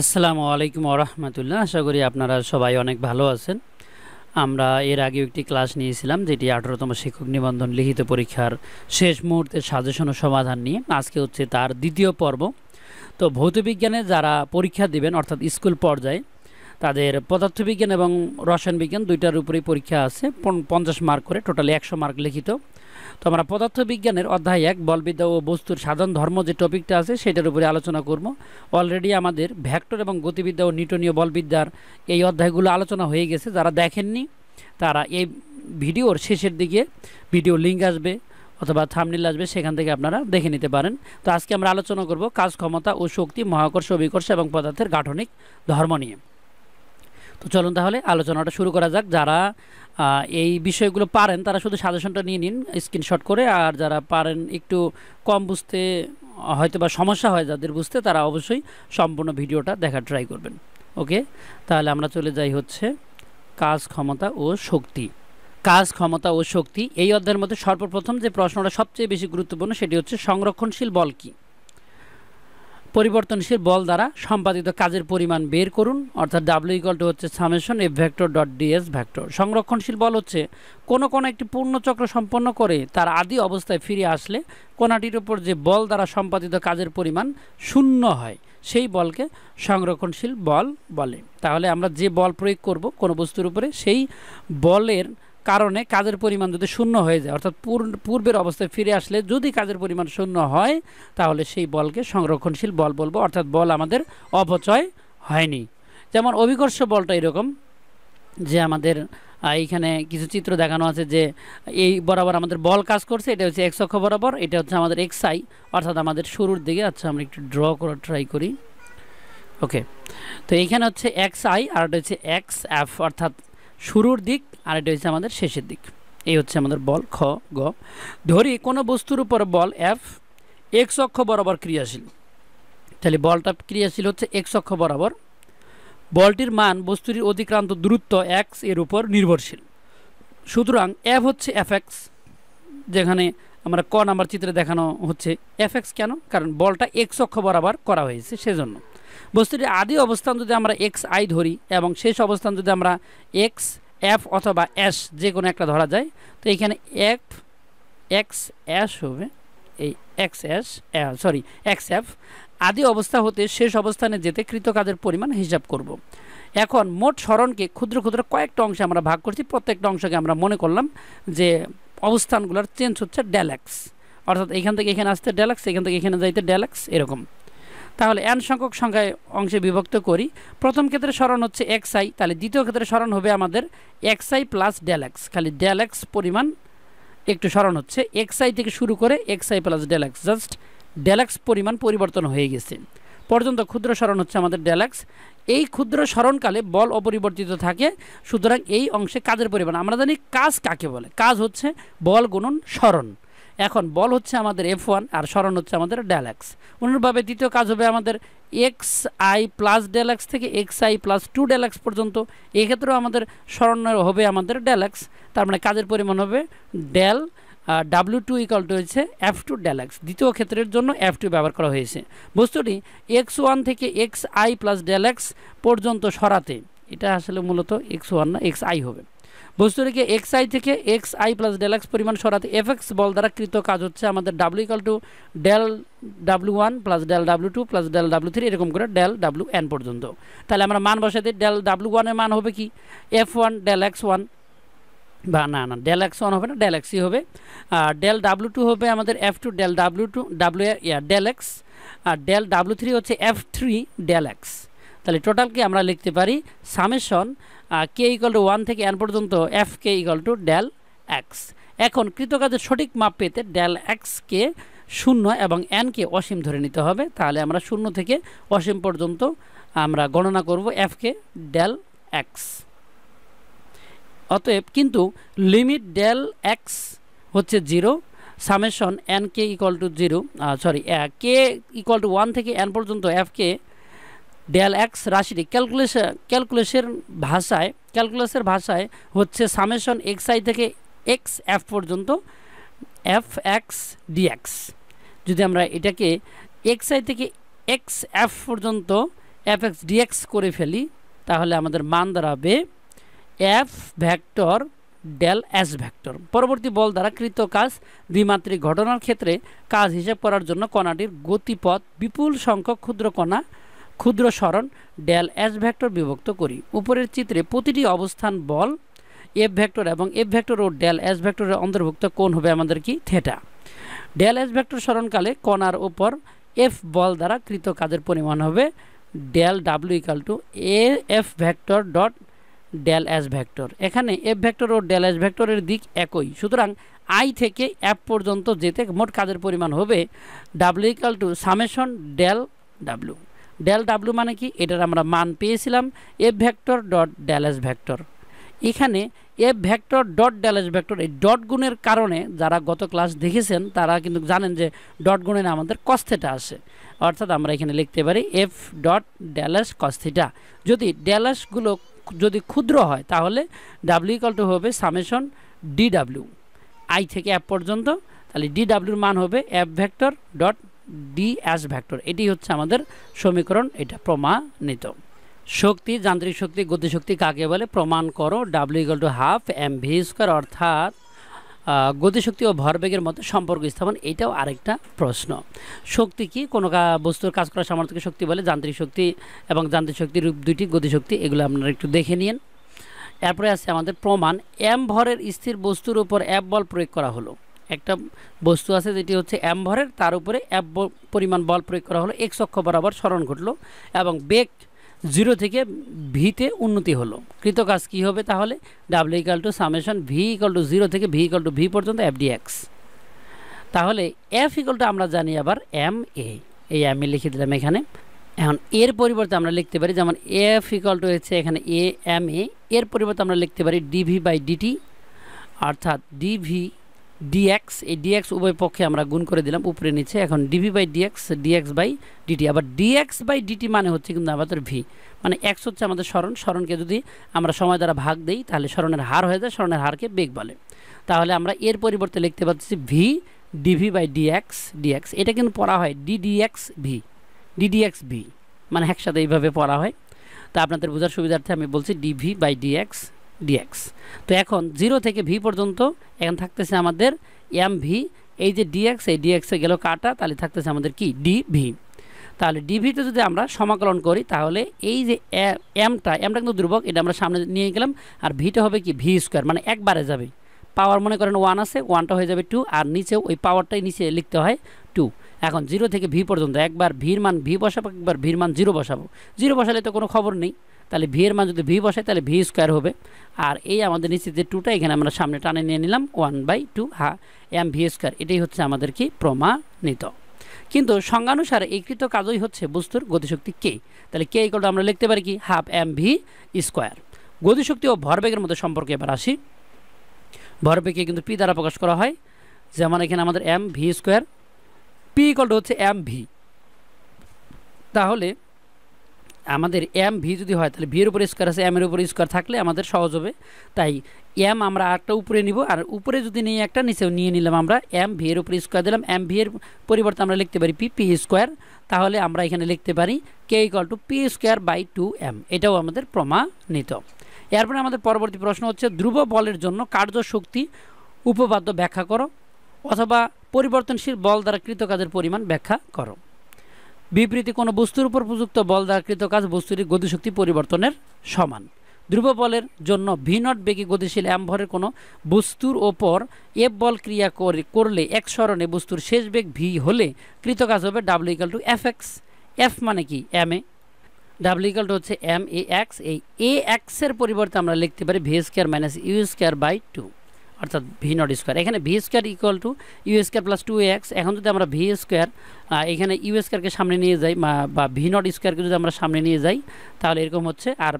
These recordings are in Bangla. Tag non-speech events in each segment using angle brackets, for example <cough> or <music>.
আসসালামু আলাইকুম রহমতুল্লাহ আশা করি আপনারা সবাই অনেক ভালো আছেন আমরা এর আগেও একটি ক্লাস নিয়েছিলাম যেটি আঠারোতম শিক্ষক নিবন্ধন লিখিত পরীক্ষার শেষ মুহূর্তে সাজেশন ও সমাধান নিয়ে আজকে হচ্ছে তার দ্বিতীয় পর্ব তো ভৌতবিজ্ঞানে যারা পরীক্ষা দিবেন অর্থাৎ স্কুল পর্যায়ে তাদের পদার্থবিজ্ঞান এবং রসায়ন বিজ্ঞান দুইটার উপরেই পরীক্ষা আছে পঞ্চাশ মার্ক করে টোটালি একশো মার্ক লিখিত তো আমরা পদার্থবিজ্ঞানের অধ্যায় এক বলবিদ্যা ও বস্তুর সাধারণ ধর্ম যে টপিকটা আছে সেটার উপরে আলোচনা করব অলরেডি আমাদের ভ্যাক্টর এবং গতিবিদ্যা ও নিউটনীয় বলবিদ্যার এই অধ্যায়গুলো আলোচনা হয়ে গেছে যারা দেখেননি তারা এই ভিডিওর শেষের দিকে ভিডিও লিঙ্ক আসবে অথবা থামনিল আসবে সেখান থেকে আপনারা দেখে নিতে পারেন তো আজকে আমরা আলোচনা করব কাজ ক্ষমতা ও শক্তি মহাকর্ষ অভিকর্ষ এবং পদার্থের গাঠনিক ধর্ম নিয়ে তো চলুন তাহলে আলোচনাটা শুরু করা যাক যারা এই বিষয়গুলো পারেন তারা শুধু সাজেশনটা নিয়ে নিন স্ক্রিনশট করে আর যারা পারেন একটু কম বুঝতে হয়তো বা সমস্যা হয় যাদের বুঝতে তারা অবশ্যই সম্পূর্ণ ভিডিওটা দেখার ট্রাই করবেন ওকে তাহলে আমরা চলে যাই হচ্ছে কাজ ক্ষমতা ও শক্তি কাজ ক্ষমতা ও শক্তি এই অধ্যায়ের মধ্যে সর্বপ্রথম যে প্রশ্নটা সবচেয়ে বেশি গুরুত্বপূর্ণ সেটি হচ্ছে সংরক্ষণশীল বল কী পরিবর্তনশীল বল দ্বারা সম্পাদিত কাজের পরিমাণ বের করুন অর্থাৎ ডাব্লিউ ইকল টু হচ্ছে summation F vector dot ds vector সংরক্ষণশীল বল হচ্ছে কোনো কোনো একটি পূর্ণচক্র সম্পন্ন করে তার আদি অবস্থায় ফিরে আসলে কোনাটির উপর যে বল দ্বারা সম্পাদিত কাজের পরিমাণ শূন্য হয় সেই বলকে সংরক্ষণশীল বল বলে তাহলে আমরা যে বল প্রয়োগ করব কোনো বস্তুর উপরে সেই বলের কারণে কাজের পরিমাণ যদি শূন্য হয়ে যায় অর্থাৎ পূর্বের অবস্থায় ফিরে আসলে যদি কাজের পরিমাণ শূন্য হয় তাহলে সেই বলকে সংরক্ষণশীল বল বলবো অর্থাৎ বল আমাদের অপচয় হয়নি যেমন অভিকর্ষ বলটা এরকম যে আমাদের এইখানে কিছু চিত্র দেখানো আছে যে এই বরাবর আমাদের বল কাজ করছে এটা হচ্ছে এক্স অক্ষ বরাবর এটা হচ্ছে আমাদের এক্সাই অর্থাৎ আমাদের শুরুর দিকে আচ্ছা আমরা একটু ড্র করার ট্রাই করি ওকে তো এইখানে হচ্ছে এক্স আই আর হচ্ছে এক্স এফ অর্থাৎ শুরুর দিক আর এটা হচ্ছে আমাদের শেষের দিক এই হচ্ছে আমাদের বল খ গ ধরি কোনো বস্তুর উপর বল এফ এক্স অক্ষ বরাবর ক্রিয়াশীল তাহলে বলটা ক্রিয়াশীল হচ্ছে এক্স অক্ষ বরাবর বলটির মান বস্তুটির অতিক্রান্ত দূরত্ব এক্স এর উপর নির্ভরশীল সুতরাং এফ হচ্ছে এফ এক্স যেখানে আমরা ক নাম্বার চিত্রে দেখানো হচ্ছে এফ এক্স কেন কারণ বলটা এক্স অক্ষ বরাবর করা হয়েছে সেজন্য বস্তুটির আদি অবস্থান যদি আমরা এক্স আই ধরি এবং শেষ অবস্থান যদি আমরা এক্স এফ অথবা অ্যাশ যে কোনো একটা ধরা যায় তো এখানে এফ এক্স এস হবে এই X S sorry X F আদি অবস্থা হতে শেষ অবস্থানে যেতে কৃত কাজের পরিমাণ হিসাব করব। এখন মোট স্মরণকে ক্ষুদ্র ক্ষুদ্র কয়েকটা অংশে আমরা ভাগ করছি প্রত্যেকটা অংশকে আমরা মনে করলাম যে অবস্থানগুলোর চেঞ্জ হচ্ছে ড্যালাক্স অর্থাৎ এখান থেকে এখানে আসতে ড্যালাক্স এখান থেকে এখানে যাইতে ড্যালাক্স এরকম তাহলে এন সংখ্যক সংখ্যায় অংশে বিভক্ত করি প্রথম ক্ষেত্রে স্মরণ হচ্ছে এক্স আই তাহলে দ্বিতীয় ক্ষেত্রে স্মরণ হবে আমাদের এক্স আই প্লাস ডেল খালি ডেল পরিমাণ একটু স্মরণ হচ্ছে এক্স আই থেকে শুরু করে X I plus del just del পরিমাণ পরিবর্তন হয়ে গেছে পর্যন্ত ক্ষুদ্র স্মরণ হচ্ছে আমাদের ডেলাক্স এই ক্ষুদ্র স্মরণকালে বল অপরিবর্তিত থাকে সুতরাং এই অংশে কাজের পরিমাণ আমরা জানি কাজ কাকে বলে কাজ হচ্ছে বল গুণন স্মরণ এখন বল হচ্ছে আমাদের এফ ওয়ান আর স্মরণ হচ্ছে আমাদের ড্যালাক্স অনুরূপভাবে দ্বিতীয় কাজ হবে আমাদের এক্স আই প্লাস ড্যালাক্স থেকে X I plus two del X পর্যন্ত এক্ষেত্রেও আমাদের স্মরণ হবে আমাদের ড্যালাক্স তার মানে কাজের পরিমাণ হবে del W two equal to হয়েছে এফ টু ড্যালাক্স দ্বিতীয় ক্ষেত্রের জন্য এফ টু ব্যবহার করা হয়েছে বস্তুটি এক্স ওয়ান থেকে এক্স আই প্লাস ড্যালাক্স পর্যন্ত সরাতে এটা আসলে মূলত এক্স ওয়ান না এক্স আই হবে বস্তুটিকে এক্স আই থেকে X I plus del X পরিমাণ সরাতে এফ এক্স বল দ্বারা কৃত কাজ হচ্ছে আমাদের W equal to del W one plus del W two plus del W three এরকম করে ডেল ডাব্লু এন পর্যন্ত তাহলে আমরা মান বসাতে ডেল ডাব্লিউ ওয়ানের মান হবে কি F one del X one বা না না ডেল এক্স ওয়ান হবে না ডেল এক্সই e হবে আর ডেল ডাব্লু টু হবে আমাদের F two del W two W ইয়া ডেল এক্স আর ডেল ডাব্লু থ্রি হচ্ছে এফ থ্রি ডেল এক্স তাহলে টোটালকে আমরা লিখতে পারি summation K equal to one থেকে এন পর্যন্ত F K equal to del X এখন কৃতকাজের সঠিক মাপ পেতে ডেল এক্সকে শূন্য এবং এনকে অসীম ধরে নিতে হবে তাহলে আমরা শূন্য থেকে অসীম পর্যন্ত আমরা গণনা করব এফকে ডেল এক্স অতএব কিন্তু লিমিট ডেল এক্স হচ্ছে zero summation N K equal to zero sorry K equal to one থেকে এন পর্যন্ত এফকে কে ডেল এক্স রাশিটি ক্যালকুলেশন ক্যালকুলেশন ভাষায় ক্যালকুলাসের ভাষায় হচ্ছে সামেশন এক্স আই থেকে এক্স এফ পর্যন্ত এফ এক্স ডিএক্স যদি আমরা এটাকে এক্স আই থেকে এক্স এফ পর্যন্ত এফ এক্স ডিএক্স করে ফেলি তাহলে আমাদের মান দাঁড়াবে F vector del S vector পরবর্তী বল দ্বারা কৃত কাজ দ্বিমাত্রিক ঘটনার ক্ষেত্রে কাজ হিসাব করার জন্য কণাটির গতিপথ বিপুল সংখ্যক ক্ষুদ্র কণা ক্ষুদ্র সরণ ডেল এস ভেক্টর বিভক্ত করি উপরের চিত্রে প্রতিটি অবস্থান বল এফ ভেক্টর এবং এফ ভেক্টর ও ডেল এস ভেক্টরের অন্তর্ভুক্ত কোণ হবে আমাদের কি থেটা ডেল এস ভেক্টর স্মরণকালে কণার ওপর এফ বল দ্বারা কৃত কাজের পরিমাণ হবে ডেল ডাব্লিউ ইকাল টু এ F vector dot del S vector এখানে এফ ভেক্টর ও ডেল এস ভেক্টরের দিক একই সুতরাং আই থেকে অ্যাপ পর্যন্ত যেতে মোট কাজের পরিমাণ হবে W equal to summation del W del W মানে কি এটার আমরা মান পেয়েছিলাম F vector dot del S vector এখানে F vector dot del S vector এই ডট গুণের কারণে যারা গত ক্লাস দেখেছেন তারা কিন্তু জানেন যে ডট গুণের আমাদের কস্থেটা আসে অর্থাৎ আমরা এখানে লিখতে পারি এফ ডট ড্যালেস কস্থেটা যদি ড্যালাসগুলো যদি ক্ষুদ্র হয় তাহলে ডাব্লিউ ইকাল টু হবে সামেশন ডিডাব্লিউ আই থেকে অ্যাপ পর্যন্ত তাহলে ডিডাব্লিউর মান হবে F vector dot D S vector এটি হচ্ছে আমাদের সমীকরণ এটা প্রমাণিত শক্তি যান্ত্রিক শক্তি গতিশক্তি কাকে বলে প্রমাণ করো W equal to half M V square অর্থাৎ গতিশক্তি ও ভরবেগের মধ্যে সম্পর্ক স্থাপন এটাও আরেকটা প্রশ্ন শক্তি কি কোনো বস্তুর কাজ করার সামর্থ্যকে শক্তি বলে যান্ত্রিক শক্তি এবং যান্ত্রিক শক্তির রূপ দুইটি গতিশক্তি এগুলো আপনারা একটু দেখে নিন এরপরে আছে আমাদের প্রমাণ এম ভরের স্থির বস্তুর উপর অ্যাপ বল প্রয়োগ করা হলো একটা বস্তু আছে যেটি হচ্ছে অ্যাম তার উপরে অ্যাপ পরিমাণ বল প্রয়োগ করা হলো এক অক্ষ বরাবর স্মরণ ঘটলো এবং বেগ জিরো থেকে ভিতে উন্নতি হলো কৃত কাজ কী হবে তাহলে W equal to summation V equal to zero থেকে ভি ইকাল টু ভি পর্যন্ত এফ ডি এক্স তাহলে এফ ইকাল টু আমরা জানি আবার এম এ এই আমি লিখে দিলাম এখানে এখন এর পরিবর্তে আমরা লিখতে পারি যেমন এফ ইকাল টু হচ্ছে এখানে এ এম এ এর পরিবর্তে আমরা লিখতে পারি ডিভি বাই ডিটি অর্থাৎ ডিভি ডিএক্স এই ডিএক্স উভয় পক্ষে আমরা গুণ করে দিলাম উপরে নিচে এখন dv by dx dx by dt আবার ডিএক্স বাই ডিটি মানে হচ্ছে কিন্তু আমাদের ভি মানে এক্স হচ্ছে আমাদের স্মরণ স্মরণকে যদি আমরা সময় দ্বারা ভাগ দিই তাহলে স্মরণের হার হয়ে যায় স্মরণের হারকে বেগ বলে তাহলে আমরা এর পরিবর্তে লিখতে পাচ্ছি V dv by dx dx এটা কিন্তু পড়া হয় ডিডিএক্স ভি ডিডিএক্স ভি মানে একসাথে এইভাবে পড়া হয় তা আপনাদের বোঝার সুবিধার্থে আমি বলছি ডিভি বাই ডিএক্স ডিএক্স তো এখন জিরো থেকে ভি পর্যন্ত এখন থাকতেছে আমাদের এম ভি এই যে ডিএক্স এই এ গেল কাটা তাহলে থাকতেছে আমাদের কি dv তাহলে ডিভিতে যদি আমরা সমাকলন করি তাহলে এই যে এমটা এমটা কিন্তু ধ্রুবক এটা আমরা সামনে নিয়ে গেলাম আর ভিটা হবে কি ভি স্কোয়ার মানে একবারে যাবে পাওয়ার মনে করেন ওয়ান আছে ওয়ানটা হয়ে যাবে টু আর নিচে ওই পাওয়ারটাই নিচে লিখতে হয় টু এখন জিরো থেকে ভি পর্যন্ত একবার এর মান ভি বসাবো একবার এর মান জিরো বসাবো জিরো বসালে তো কোনো খবর নেই তাহলে ভি এর মান যদি ভি বসাই তাহলে ভি স্কোয়ার হবে আর এই আমাদের নিচে যে টুটা এখানে আমরা সামনে টানে নিয়ে নিলাম ওয়ান বাই টু হা এম ভি স্কোয়ার এটাই হচ্ছে আমাদের কি প্রমাণিত কিন্তু সংজ্ঞানুসারে একৃত কাজই হচ্ছে বস্তুর গতিশক্তি কে তাহলে কে ইকলটা আমরা লিখতে পারি কি হাফ এম ভি স্কোয়ার গতিশক্তি ও ভরবেগের মধ্যে সম্পর্কে এবার আসি ভরবেগকে কিন্তু পি দ্বারা প্রকাশ করা হয় যেমন এখানে আমাদের এম ভি স্কোয়ার পি ইকলটা হচ্ছে এম ভি তাহলে আমাদের এম ভি যদি হয় তাহলে ভিয়ের উপরে স্কোয়ার আছে এম এর উপরে স্কোয়ার থাকলে আমাদের সহজ হবে তাই এম আমরা আটটা উপরে নিব আর উপরে যদি নিয়ে একটা নিচেও নিয়ে নিলাম আমরা এম ভি এর উপরে স্কোয়ার দিলাম এম ভি এর পরিবর্তে আমরা লিখতে পারি পি পি স্কোয়ার তাহলে আমরা এখানে লিখতে পারি K equal to P square by two M এটাও আমাদের প্রমাণিত এরপরে আমাদের পরবর্তী প্রশ্ন হচ্ছে ধ্রুব বলের জন্য কার্য শক্তি উপপাদ্য ব্যাখ্যা করো অথবা পরিবর্তনশীল বল দ্বারা কৃত কাজের পরিমাণ ব্যাখ্যা করো বিবৃতি কোনো বস্তুর উপর প্রযুক্ত বল দ্বারাকৃত কাজ বস্তুর গতিশক্তি পরিবর্তনের সমান ধ্রুব বলের জন্য ভিনট বেগী গতিশীল এম কোনো বস্তুর ওপর এফ বল ক্রিয়া করে করলে এক স্মরণে বস্তুর শেষ বেগ ভি হলে কৃত কাজ হবে double equal to F X F মানে কি M A double equal to হচ্ছে এম এ এক্স এই এ এক্সের পরিবর্তে আমরা লিখতে পারি V square minus U square by two অর্থাৎ ভি নট স্কোয়ার এখানে V square equal to U square plus two X এখন যদি আমরা ভি স্কোয়ার এখানে ইউ স্কোয়ারকে সামনে নিয়ে যাই বা ভি নট স্কোয়ারকে যদি আমরা সামনে নিয়ে যাই তাহলে এরকম হচ্ছে আর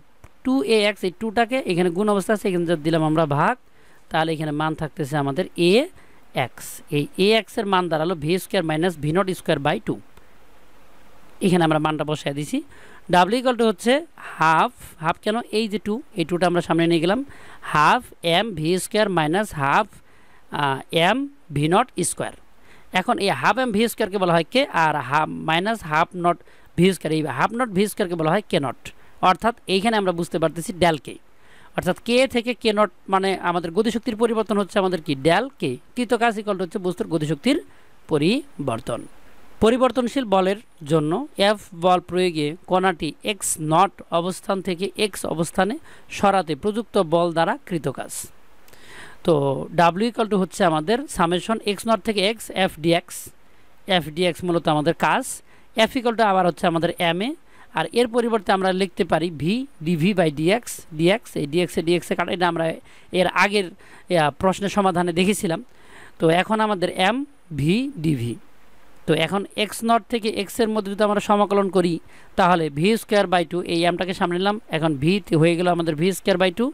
টু এ এক্স এই টুটাকে এখানে গুণ অবস্থা আছে এখানে যদি দিলাম আমরা ভাগ তাহলে এখানে মান থাকতেছে আমাদের এ এক্স এই এ এক্সের মান দাঁড়ালো V square minus V not square by two এখানে আমরা মানটা বসায় দিছি ডাব্লিউ ইকাল টু হচ্ছে হাফ হাফ কেন এই যে টু এই টুটা আমরা সামনে নিয়ে গেলাম half M V square minus half M V not square এখন এই হাফ এম ভি স্কোয়ারকে বলা হয় কে আর half minus half naught V square এই হাফ নট ভি স্কোয়ারকে বলা হয় কে নট অর্থাৎ এইখানে আমরা বুঝতে পারতেছি ড্যাল কে অর্থাৎ কে থেকে কে নট মানে আমাদের গতিশক্তির পরিবর্তন হচ্ছে আমাদের কি ড্যাল কে কৃতকাজ ইকল হচ্ছে বস্তুর গতিশক্তির পরিবর্তন পরিবর্তনশীল বলের জন্য এফ বল প্রয়োগে কণাটি এক্স নট অবস্থান থেকে এক্স অবস্থানে সরাতে প্রযুক্ত বল দ্বারা কৃতকাজ তো ডাব্লিউ ইকাল টু হচ্ছে আমাদের সামেশন এক্স নট থেকে X F dx F dx মূলত আমাদের কাজ এফ ইকাল টু আবার হচ্ছে আমাদের এম এ আর এর পরিবর্তে আমরা লিখতে পারি V dv by dx dx এই ডিএক্স ডিএক্সে ডিএক্সে কাটা এটা আমরা এর আগের প্রশ্নের সমাধানে দেখেছিলাম তো এখন আমাদের এম ভি ডিভি তো এখন এক্স নট থেকে এক্সের মধ্যে যদি আমরা সমাকলন করি তাহলে ভি স্কোয়ার বাই টু এই অ্যামটাকে সামনে নিলাম এখন ভি হয়ে গেল আমাদের ভি স্কোয়ার বাই টু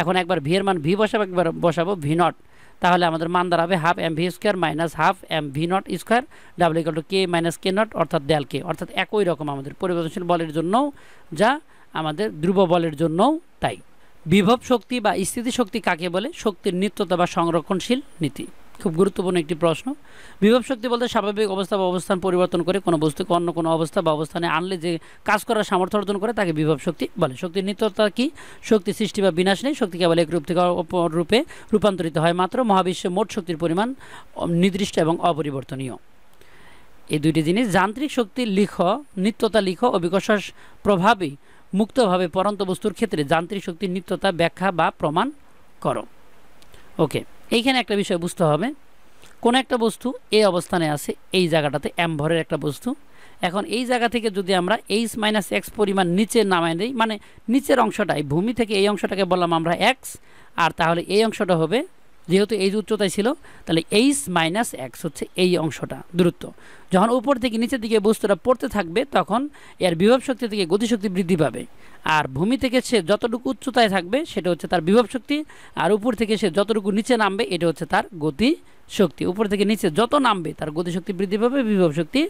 এখন একবার ভি এর মান ভি বসাবো একবার বসাবো ভি নট তাহলে আমাদের মান দাঁড়াবে half M V square minus half M V not square double equal to K minus K not অর্থাৎ ডেল কে অর্থাৎ একই রকম আমাদের পরিবর্তনশীল বলের জন্যও যা আমাদের ধ্রুব বলের জন্যও তাই বিভব শক্তি বা স্থিতি শক্তি কাকে বলে শক্তির নিত্যতা বা সংরক্ষণশীল নীতি খুব গুরুত্বপূর্ণ একটি প্রশ্ন বিভব শক্তি বলতে স্বাভাবিক অবস্থা বা অবস্থান পরিবর্তন করে কোনো বস্তুকে অন্য কোনো অবস্থা বা অবস্থানে আনলে যে কাজ করার সামর্থ্য অর্জন করে তাকে বিভব শক্তি বলে শক্তির নিত্যতা কি শক্তি সৃষ্টি বা বিনাশ নেই শক্তি কেবল এক রূপ থেকে রূপে রূপান্তরিত হয় মাত্র মহাবিশ্বে মোট শক্তির পরিমাণ নির্দিষ্ট এবং অপরিবর্তনীয় এই দুইটি জিনিস যান্ত্রিক শক্তি লিখ নিত্যতা লিখ অভিকর্ষ প্রভাবই মুক্তভাবে পরন্ত বস্তুর ক্ষেত্রে যান্ত্রিক শক্তির নিত্যতা ব্যাখ্যা বা প্রমাণ করো ওকে এইখানে একটা বিষয় বুঝতে হবে কোন একটা বস্তু এই অবস্থানে আছে এই জায়গাটাতে এম ভরের একটা বস্তু এখন এই জায়গা থেকে যদি আমরা এইচ মাইনাস এক্স পরিমাণ নিচে নামাই দিই মানে নিচের অংশটাই ভূমি থেকে এই অংশটাকে বললাম আমরা এক্স আর তাহলে এই অংশটা হবে যেহেতু এই উচ্চতায় ছিল তাহলে এইচ মাইনাস এক্স হচ্ছে এই অংশটা দূরত্ব যখন উপর থেকে নিচের দিকে বস্তুটা পড়তে থাকবে তখন এর বিভব শক্তি থেকে গতিশক্তি বৃদ্ধি পাবে আর ভূমি থেকে সে যতটুকু উচ্চতায় থাকবে সেটা হচ্ছে তার বিভব শক্তি আর উপর থেকে সে যতটুকু নিচে নামবে এটা হচ্ছে তার গতি শক্তি উপর থেকে নিচে যত নামবে তার গতিশক্তি বৃদ্ধি পাবে বিভব শক্তি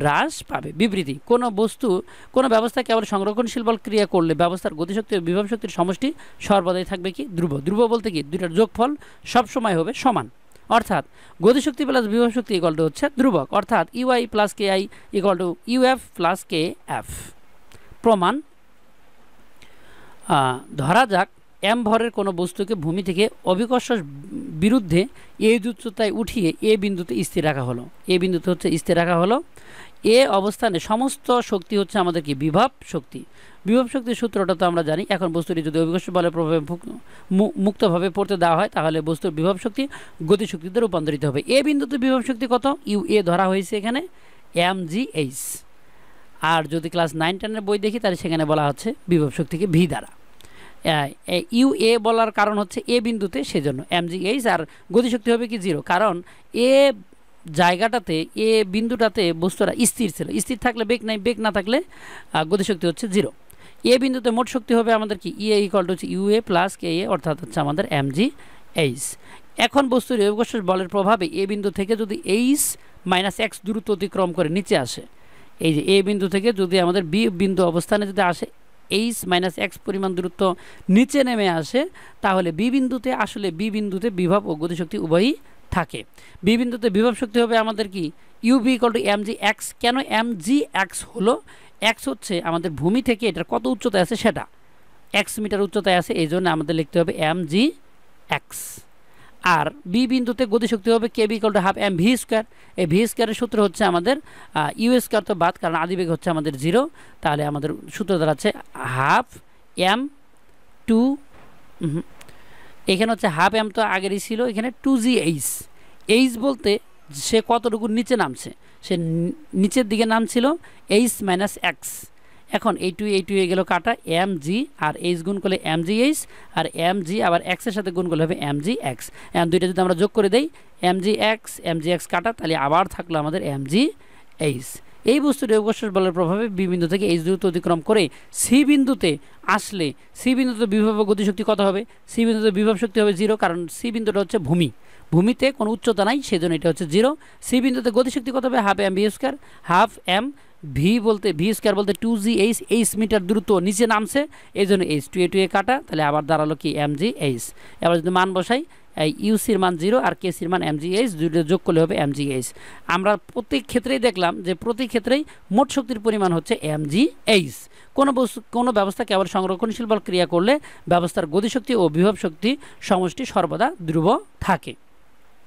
হ্রাস পাবে বিবৃতি কোনো বস্তু কোনো ব্যবস্থা কেবল সংরক্ষণশীল বল ক্রিয়া করলে ব্যবস্থার গতিশক্তি ও বিভব শক্তির সমষ্টি সর্বদাই থাকবে কি ধ্রুব ধ্রুব বলতে কি দুটার যোগফল সবসময় হবে সমান অর্থাৎ গতিশক্তি প্লাস বিভব শক্তি ইকল টু হচ্ছে ধ্রুবক অর্থাৎ U I plus K I equal to U F plus K F প্রমাণ ধরা যাক এম ভরের কোনো বস্তুকে ভূমি থেকে অভিকর্ষ বিরুদ্ধে এই দূরত্বতায় উঠিয়ে এ বিন্দুতে স্থির রাখা হলো এ বিন্দুতে হচ্ছে স্থির রাখা হলো এ অবস্থানে সমস্ত শক্তি হচ্ছে আমাদের কি বিভব শক্তি বিভব শক্তির সূত্রটা তো আমরা জানি এখন বস্তুটি যদি অভিকর্ষ বলের প্রভাবে মুক্তভাবে পড়তে দেওয়া হয় তাহলে বস্তুর বিভব শক্তি গতিশক্তিতে রূপান্তরিত হবে এ বিন্দুতে বিভব শক্তি কত ইউ এ ধরা হয়েছে এখানে এম জি এইচ আর যদি ক্লাস নাইন টেনের বই দেখি তাহলে সেখানে বলা হচ্ছে বিভব শক্তিকে ভি দ্বারা ইউ এ বলার কারণ হচ্ছে এ বিন্দুতে সেজন্য জি এইচ আর গতিশক্তি হবে কি জিরো কারণ এ জায়গাটাতে এ বিন্দুটাতে বস্তুরা স্থির ছিল স্থির থাকলে বেগ নাই বেগ না থাকলে গতিশক্তি হচ্ছে জিরো এ বিন্দুতে মোট শক্তি হবে আমাদের কি ইএ ইকল টু হচ্ছে এ প্লাস কে এ অর্থাৎ হচ্ছে আমাদের জি এইচ এখন বস্তুর অবশ্যই বলের প্রভাবে এ বিন্দু থেকে যদি এইচ মাইনাস এক্স দূরত্ব অতিক্রম করে নিচে আসে এই যে এ বিন্দু থেকে যদি আমাদের বি বিন্দু অবস্থানে যদি আসে এইচ মাইনাস এক্স পরিমাণ দূরত্ব নিচে নেমে আসে তাহলে বি বিন্দুতে আসলে বি বিন্দুতে বিভব ও গতিশক্তি উভয়ই থাকে বি বিন্দুতে বিভব শক্তি হবে আমাদের কি U B equal to M G X কেন এম জি এক্স হলো এক্স হচ্ছে আমাদের ভূমি থেকে এটার কত উচ্চতায় আছে সেটা এক্স মিটার উচ্চতায় আছে এই জন্য আমাদের লিখতে হবে এম জি এক্স আর বি বিন্দুতে গতিশক্তি হবে K equal to half M V square এই ভি স্কোয়ারের সূত্র হচ্ছে আমাদের ইউ স্কোয়ার তো বাদ কারণ আদিবেগ হচ্ছে আমাদের জিরো তাহলে আমাদের সূত্র দাঁড়াচ্ছে হাফ এম টু এখানে হচ্ছে হাফ এম তো আগেরই ছিল এখানে টু জি এইচ এইচ বলতে সে কতটুকু নিচে নামছে সে নিচের দিকে নামছিল এইচ মাইনাস এক্স এখন এই টু এই টু হয়ে গেল কাটা এম জি আর এইচ গুণ করলে এম জি এইচ আর এম জি আবার এক্সের সাথে গুণ করলে হবে এম জি এক্স এম দুইটা যদি আমরা যোগ করে দেই M G X M G X কাটা তাহলে আবার থাকলো আমাদের এম জি এইচ এই বস্তুটি অবশ্যই বলার প্রভাবে বি বিন্দু থেকে এইচ দূরত্ব অতিক্রম করে সি বিন্দুতে আসলে সি বিন্দুতে বিভব গতিশক্তি কত হবে সি বিন্দুতে বিভব শক্তি হবে জিরো কারণ সি বিন্দুটা হচ্ছে ভূমি ভূমিতে কোনো উচ্চতা নাই সেজন্য এটা হচ্ছে জিরো সি বিন্দুতে গতিশক্তি কত হবে half M B square half M V বলতে ভি স্কোয়ার বলতে two G H H metre দ্রুত নিচে নামছে এই জন্য H two A two A কাটা তাহলে আবার দাঁড়ালো কি এম জি এইচ এবার যদি মান বসাই এই ইউসির মান জিরো আর কেসির মান এম জি এইচ দুটো যোগ করলে হবে এম জি এইচ আমরা প্রত্যেক ক্ষেত্রেই দেখলাম যে প্রতি ক্ষেত্রেই মোট শক্তির পরিমাণ হচ্ছে এম জি এইচ কোনো বস্তু কোনো ব্যবস্থা কেবল সংরক্ষণশীল বল ক্রিয়া করলে ব্যবস্থার গতিশক্তি ও বিভব শক্তি সমষ্টি সর্বদা দ্রুব থাকে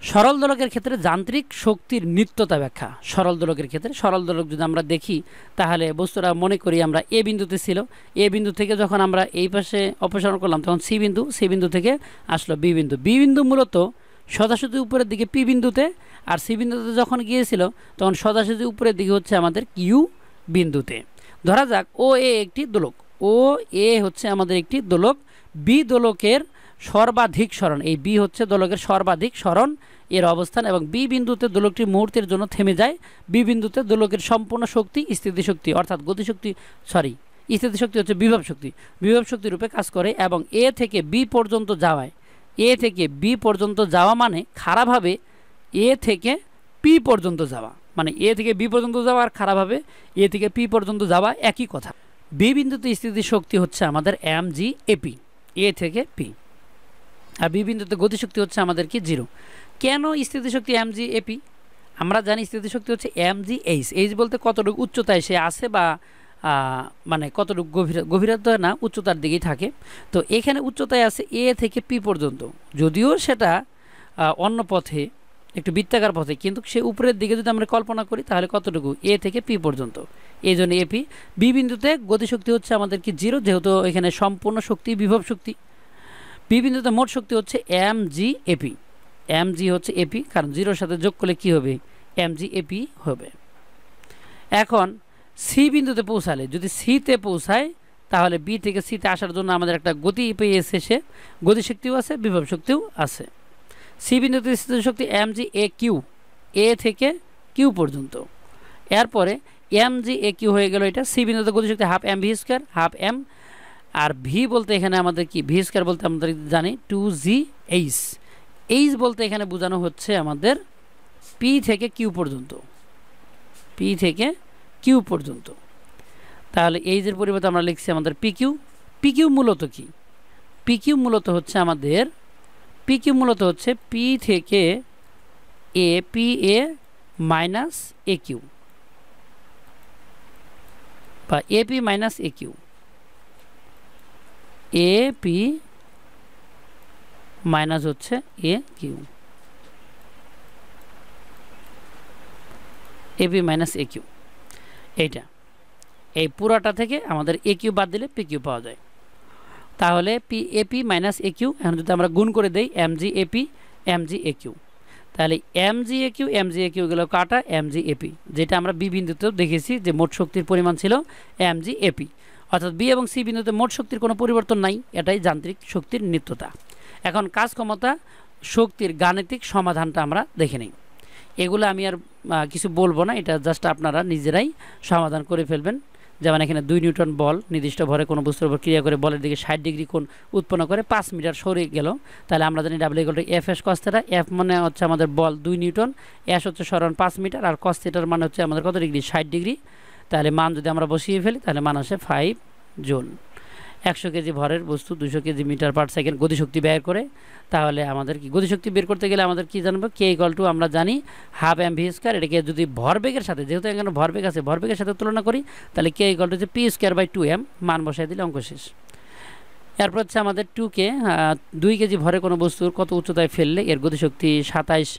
সরল দোলকের ক্ষেত্রে যান্ত্রিক শক্তির নিত্যতা ব্যাখ্যা সরল দোলকের ক্ষেত্রে সরল দোলক যদি আমরা দেখি তাহলে বস্তুরা মনে করি আমরা এ বিন্দুতে ছিল এ বিন্দু থেকে যখন আমরা এই পাশে অপসারণ করলাম তখন সি বিন্দু সি বিন্দু থেকে আসলো বি বিন্দু বি বিন্দু মূলত সদাসুদি উপরের দিকে পি বিন্দুতে আর সি বিন্দুতে যখন গিয়েছিল তখন সদাসুদি উপরের দিকে হচ্ছে আমাদের কিউ বিন্দুতে ধরা যাক ও এ একটি দোলক ও এ হচ্ছে আমাদের একটি দোলক বি দোলকের সর্বাধিক স্মরণ এই বি হচ্ছে দোলকের সর্বাধিক স্মরণ এর অবস্থান এবং বি বিন্দুতে দোলকটি মুহূর্তের জন্য থেমে যায় বি বিন্দুতে দোলকের সম্পূর্ণ শক্তি স্থিতিশক্তি অর্থাৎ গতিশক্তি সরি স্থিতিশক্তি হচ্ছে বিভব শক্তি বিভব শক্তি রূপে কাজ করে এবং এ থেকে বি পর্যন্ত যাওয়ায় এ থেকে বি পর্যন্ত যাওয়া মানে খারাপভাবে এ থেকে পি পর্যন্ত যাওয়া মানে এ থেকে বি পর্যন্ত যাওয়া আর খারাপভাবে এ থেকে পি পর্যন্ত যাওয়া একই কথা বি বিন্দুতে স্থিতিশক্তি হচ্ছে আমাদের এম জি এপি এ থেকে পি আর বি বিন্দুতে গতিশক্তি হচ্ছে আমাদের কি জিরো কেন স্থিতিশক্তি এমজি এপি আমরা জানি স্থিতিশক্তি হচ্ছে এমজি এইচ এইচ বলতে কতটুকু উচ্চতায় সে আছে বা মানে কতটুকু গভীর হয় না উচ্চতার দিকেই থাকে তো এখানে উচ্চতায় আছে এ থেকে পি পর্যন্ত যদিও সেটা অন্য পথে একটু বৃত্তাকার পথে কিন্তু সে উপরের দিকে যদি আমরা কল্পনা করি তাহলে কতটুকু এ থেকে পি পর্যন্ত এই জন্য এপি বি বিন্দুতে গতিশক্তি হচ্ছে আমাদের কি জিরো যেহেতু এখানে সম্পূর্ণ শক্তি বিভব শক্তি বি বিন্দুতে মোট শক্তি হচ্ছে M G A P M G হচ্ছে এপি কারণ জিরোর সাথে যোগ করলে কী হবে এম জি এপি হবে এখন সি বিন্দুতে পৌঁছালে যদি সিতে পৌঁছায় তাহলে বি থেকে সিতে আসার জন্য আমাদের একটা গতি পেয়েছে সে গতিশক্তিও আছে বিভব শক্তিও আছে সি বিন্দুতে স্থিত শক্তি এম জি এ কিউ এ থেকে কিউ পর্যন্ত এরপরে এম জি এ কিউ হয়ে গেল এটা সি বিন্দুতে গতিশক্তি half M V square half M আর ভি বলতে এখানে আমাদের কি ভি স্কোয়ার বলতে আমাদের জানি টু জি এইচ এইচ বলতে এখানে বোঝানো হচ্ছে আমাদের পি থেকে কিউ পর্যন্ত পি থেকে কিউ পর্যন্ত তাহলে এইচের পরিবর্তে আমরা লিখছি আমাদের পি কিউ পি কিউ মূলত কি পি কিউ মূলত হচ্ছে আমাদের পি কিউ মূলত হচ্ছে পি থেকে A P A minus A Q বা A P minus A Q A P minus হচ্ছে A Q A P minus A Q এইটা এই পুরাটা থেকে আমাদের এ কিউ বাদ দিলে পি কিউ পাওয়া যায় তাহলে P A P minus A Q এখন যদি আমরা গুণ করে দেই M G A P M G A Q তাহলে M G A Q M G A Q গেলো কাটা এম জি এপি যেটা আমরা বি বিন্দুতেও দেখেছি যে মোট শক্তির পরিমাণ ছিল এম জি এপি অর্থাৎ বি এবং সি বিন্দুতে মোট শক্তির কোনো পরিবর্তন নাই এটাই যান্ত্রিক শক্তির নিত্যতা এখন কাজ ক্ষমতা শক্তির গাণিতিক সমাধানটা আমরা দেখে নিই এগুলো আমি আর কিছু বলবো না এটা জাস্ট আপনারা নিজেরাই সমাধান করে ফেলবেন যেমন এখানে দুই নিউটন বল নির্দিষ্ট ভরে কোনো বস্তুর উপর ক্রিয়া করে বলের দিকে ষাট ডিগ্রি কোন উৎপন্ন করে পাঁচ মিটার সরে গেল তাহলে আমরা জানি W equal F S cos theta F মানে হচ্ছে আমাদের বল দুই নিউটন এস হচ্ছে সরণ পাঁচ মিটার আর কস্তেটার মানে হচ্ছে আমাদের কত ডিগ্রি ষাট ডিগ্রি তাহলে মান যদি আমরা বসিয়ে ফেলি তাহলে মান আসে ফাইভ জুন একশো কেজি ভরের বস্তু দুশো কেজি মিটার পার সেকেন্ড গতিশক্তি ব্যয় করে তাহলে আমাদের কি গতিশক্তি বের করতে গেলে আমাদের কি জানবো কে ইকল টু আমরা জানি হাফ এম ভি স্কোয়ার এটাকে যদি ভরবেগের সাথে যেহেতু এখানে ভরবেগ আছে ভরবেগের সাথে তুলনা করি তাহলে কে ইকল টু হচ্ছে P square by two M মান বসাই দিলে অঙ্ক শেষ এরপর হচ্ছে আমাদের টুকে দুই কেজি ভরে কোনো বস্তুর কত উচ্চতায় ফেললে এর গতিশক্তি সাতাইশ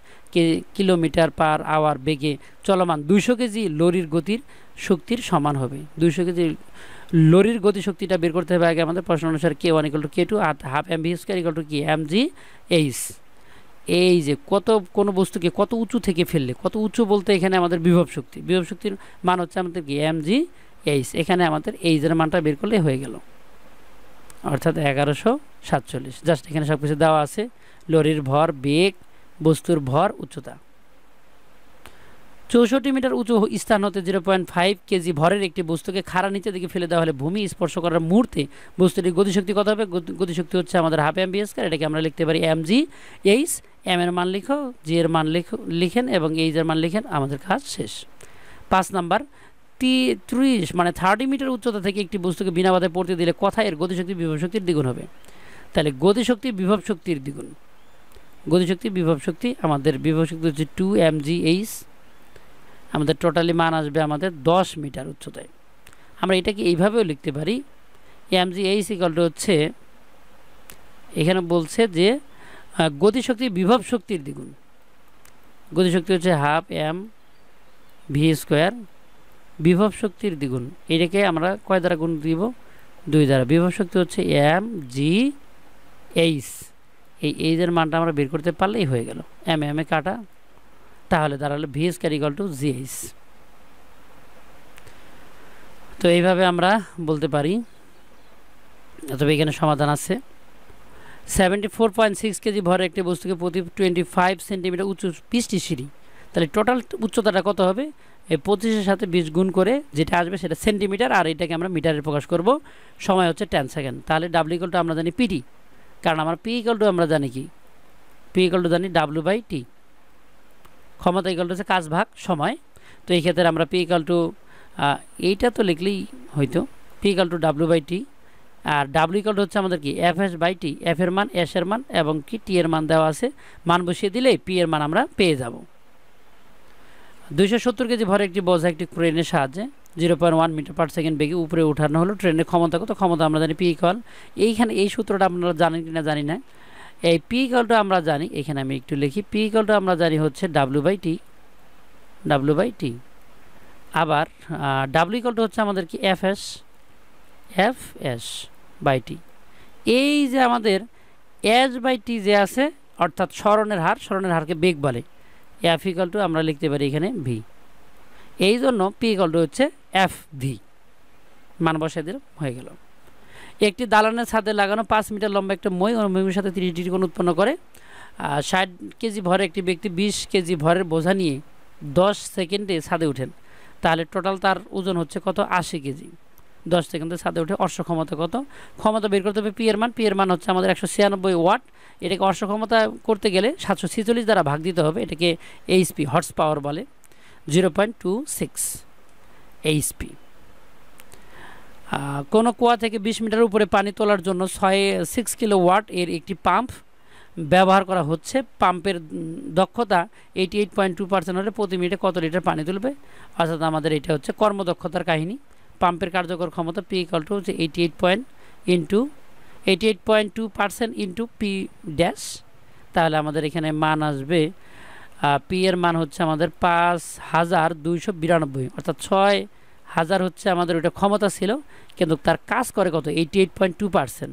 কিলোমিটার পার আওয়ার বেগে চলমান দুইশো কেজি লরির গতির শক্তির সমান হবে দুইশো কেজি লরির গতিশক্তিটা বের করতে হবে আগে আমাদের প্রশ্ন অনুসারে K one equal to K two আর half M V square equal to কি এম জি এইচ এই যে কত কোনো বস্তুকে কত উঁচু থেকে ফেললে কত উঁচু বলতে এখানে আমাদের বিভব শক্তি বিভব শক্তির মান হচ্ছে আমাদের কি এম জি এইচ এখানে আমাদের এইজের মানটা বের করলে হয়ে গেল অর্থাৎ এগারোশো সাতচল্লিশ জাস্ট এখানে সব কিছু দেওয়া আছে লরির ভর বেগ বস্তুর ভর উচ্চতা চৌষট্টি মিটার উঁচু স্থান হতে জিরো পয়েন্ট ফাইভ কেজি ভরের একটি বস্তুকে খাড়া নিচে দিকে ফেলে দেওয়া হলে ভূমি স্পর্শ করার মুহূর্তে বস্তুটির গতিশক্তি কত হবে গতিশক্তি হচ্ছে আমাদের হাফ এমবিএসকার এটাকে আমরা লিখতে পারি এম জি এইচ এম এর মান লিখো জি এর মান লিখ লিখেন এবং এইচ এর মান লিখেন আমাদের কাজ শেষ পাঁচ নাম্বার ত্রিশ মানে থার্টি মিটার উচ্চতা থেকে একটি বস্তুকে বিনা বাধায় পড়তে দিলে কথা এর গতিশক্তি বিভব শক্তির দ্বিগুণ হবে তাহলে গতিশক্তি বিভব শক্তির দ্বিগুণ গতিশক্তি বিভব শক্তি আমাদের বিভব শক্তি হচ্ছে টু এম জি এইচ আমাদের টোটালি মান আসবে আমাদের দশ মিটার উচ্চতায় আমরা এটাকে এইভাবেও লিখতে পারি এম জি এইচ ইকলটা হচ্ছে এখানে বলছে যে গতিশক্তি বিভব শক্তির দ্বিগুণ গতিশক্তি হচ্ছে হাফ এম ভি স্কোয়ার বিভব শক্তির দ্বিগুণ এটাকে আমরা কয় দ্বারা গুণ দিব দুই দ্বারা বিভব শক্তি হচ্ছে এম জি এইচ এই এইচের মানটা আমরা বের করতে পারলেই হয়ে গেল এম এম এ কাটা তাহলে দাঁড়ালো ভিএস ক্যারিকল টু এইচ তো এইভাবে আমরা বলতে পারি তবে এখানে সমাধান আছে seventy four point six KG ভরে একটি বস্তুকে প্রতি টোয়েন্টি ফাইভ সেন্টিমিটার উঁচু পিসটি সিঁড়ি তাহলে টোটাল উচ্চতাটা কত হবে এই পঁচিশের সাথে বিশ গুণ করে যেটা আসবে সেটা সেন্টিমিটার আর এটাকে আমরা মিটারে প্রকাশ করব সময় হচ্ছে টেন সেকেন্ড তাহলে টু আমরা জানি পিটি কারণ আমার পি ইকাল টু আমরা জানি কি পি ইকাল টু জানি ডাব্লু বাই টি ক্ষমতা ইকাল টু হচ্ছে কাজ ভাগ সময় তো এই ক্ষেত্রে আমরা পি ইকাল টু এইটা তো লিখলেই হয়তো P equal to W by T আর ডাব্লু ইকাল হচ্ছে আমাদের কি F S by T F এর মান এস এর মান এবং কি টি এর মান দেওয়া আছে মান বসিয়ে দিলে পি এর মান আমরা পেয়ে যাব দুইশো সত্তর কেজি ভরে একটি বোঝা একটি ক্রেনের সাহায্যে zero point one metre per second বেগে উপরে উঠানো হলো ট্রেনের ক্ষমতা কত ক্ষমতা আমরা জানি পি ইকাল এইখানে এই সূত্রটা আপনারা জানেন কি না জানি না এই পি ইকালটা আমরা জানি এখানে আমি একটু লিখি পি ইকালটা আমরা জানি হচ্ছে W by T W by T আবার ডাব্লু ইকালটা হচ্ছে আমাদের কি F S F S by T এই যে আমাদের এস বাই টি যে আছে অর্থাৎ স্মরণের হার স্মরণের হারকে বেগ বলে এফ ইকাল টু আমরা লিখতে পারি এখানে ভি এই জন্য পি ইকাল টু হচ্ছে এফ ভি মান হয়ে গেল একটি দালানের ছাদে লাগানো পাঁচ মিটার লম্বা একটা মই অনুভূমির সাথে তিরিশ ডিগ্রি কোণ উৎপন্ন করে ষাট কেজি ভরে একটি ব্যক্তি বিশ কেজি ভরের বোঝা নিয়ে দশ সেকেন্ডে ছাদে ওঠেন তাহলে টোটাল তার ওজন হচ্ছে কত আশি কেজি দশ সেকেন্ডে ছাদে উঠে অর্শ ক্ষমতা কত ক্ষমতা বের করতে হবে পিয়ের মান পিয়ের মান হচ্ছে আমাদের একশো ছিয়ানব্বই ওয়াট এটাকে অর্শ ক্ষমতা করতে গেলে সাতশো ছিচল্লিশ দ্বারা ভাগ দিতে হবে এটাকে এইচপি হর্স পাওয়ার বলে zero point two six HP কোনো কুয়া থেকে বিশ মিটার উপরে পানি তোলার জন্য ছয় সিক্স কিলো ওয়াট এর একটি পাম্প ব্যবহার করা হচ্ছে পাম্পের দক্ষতা eighty eight point two percent হলে প্রতি মিনিটে কত লিটার পানি তুলবে অর্থাৎ আমাদের এটা হচ্ছে কর্মদক্ষতার কাহিনী পাম্পের কার্যকর ক্ষমতা পি ইকাল টু হচ্ছে eighty eight point into eighty eight point two percent into P dash তাহলে আমাদের এখানে মান আসবে পি এর মান হচ্ছে আমাদের পাঁচ হাজার দুইশো বিরানব্বই অর্থাৎ ছয় হাজার হচ্ছে আমাদের ওটা ক্ষমতা ছিল কিন্তু তার কাজ করে কত eighty eight point two percent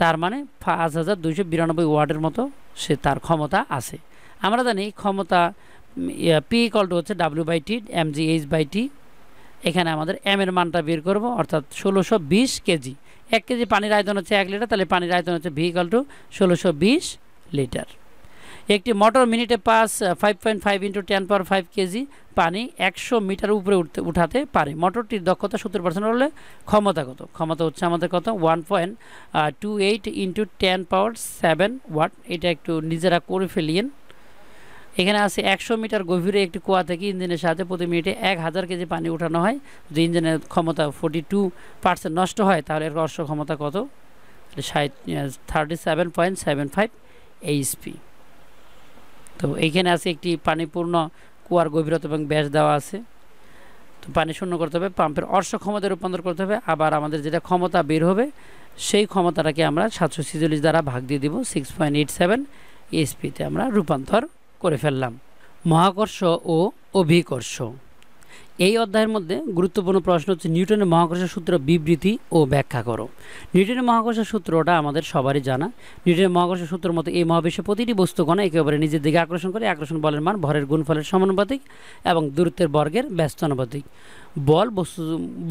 তার মানে পাঁচ হাজার দুইশো বিরানব্বই ওয়ার্ডের মতো সে তার ক্ষমতা আছে আমরা জানি ক্ষমতা পি কলটা হচ্ছে W by T M G H by T এখানে আমাদের এম এর মানটা বের করব অর্থাৎ ষোলোশো বিশ কেজি এক কেজি পানির আয়তন হচ্ছে এক লিটার তাহলে পানির আয়তন হচ্ছে ভি কল টু ষোলোশো বিশ লিটার একটি মোটর মিনিটে পাস five point five into ten power five KG পানি একশো মিটার উপরে উঠতে উঠাতে পারে মোটরটির দক্ষতা সত্তর পার্সেন্ট হলে ক্ষমতা কত ক্ষমতা হচ্ছে আমাদের কত one point two eight into ten power seven watt এটা একটু নিজেরা করে ফেলিয়েন এখানে আছে একশো মিটার গভীরে একটি কুয়া থেকে ইঞ্জিনের সাথে প্রতি মিনিটে এক হাজার কেজি পানি উঠানো হয় যদি ইঞ্জিনের ক্ষমতা ফোর্টি টু পার্সেন্ট নষ্ট হয় তাহলে এর অশ্ব ক্ষমতা কত সাই thirty seven point seven five HP তো এইখানে আছে একটি পানিপূর্ণ কুয়ার গভীরতা এবং ব্যাস দেওয়া আছে তো পানি শূন্য করতে হবে পাম্পের অর্শ ক্ষমতায় রূপান্তর করতে হবে আবার আমাদের যেটা ক্ষমতা বের হবে সেই ক্ষমতাটাকে আমরা সাতশো ছিচল্লিশ দ্বারা ভাগ দিয়ে দিব সিক্স পয়েন্ট এইট সেভেন এসপিতে আমরা রূপান্তর করে ফেললাম মহাকর্ষ ও অভিকর্ষ এই অধ্যায়ের মধ্যে গুরুত্বপূর্ণ প্রশ্ন হচ্ছে নিউটনের মহাকর্ষ সূত্র বিবৃতি ও ব্যাখ্যা করো নিউটনের মহাকর্ষ সূত্রটা আমাদের সবারই জানা নিউটনের মহাকর্ষ সূত্র মতো এই মহাবিশ্বের প্রতিটি বস্তু কণা একেবারে নিজের দিকে আকর্ষণ করে আকর্ষণ বলের মান ভরের গুণফলের সমানুপাতিক এবং দূরত্বের বর্গের ব্যস্ত অনুপাতিক বল বস্তু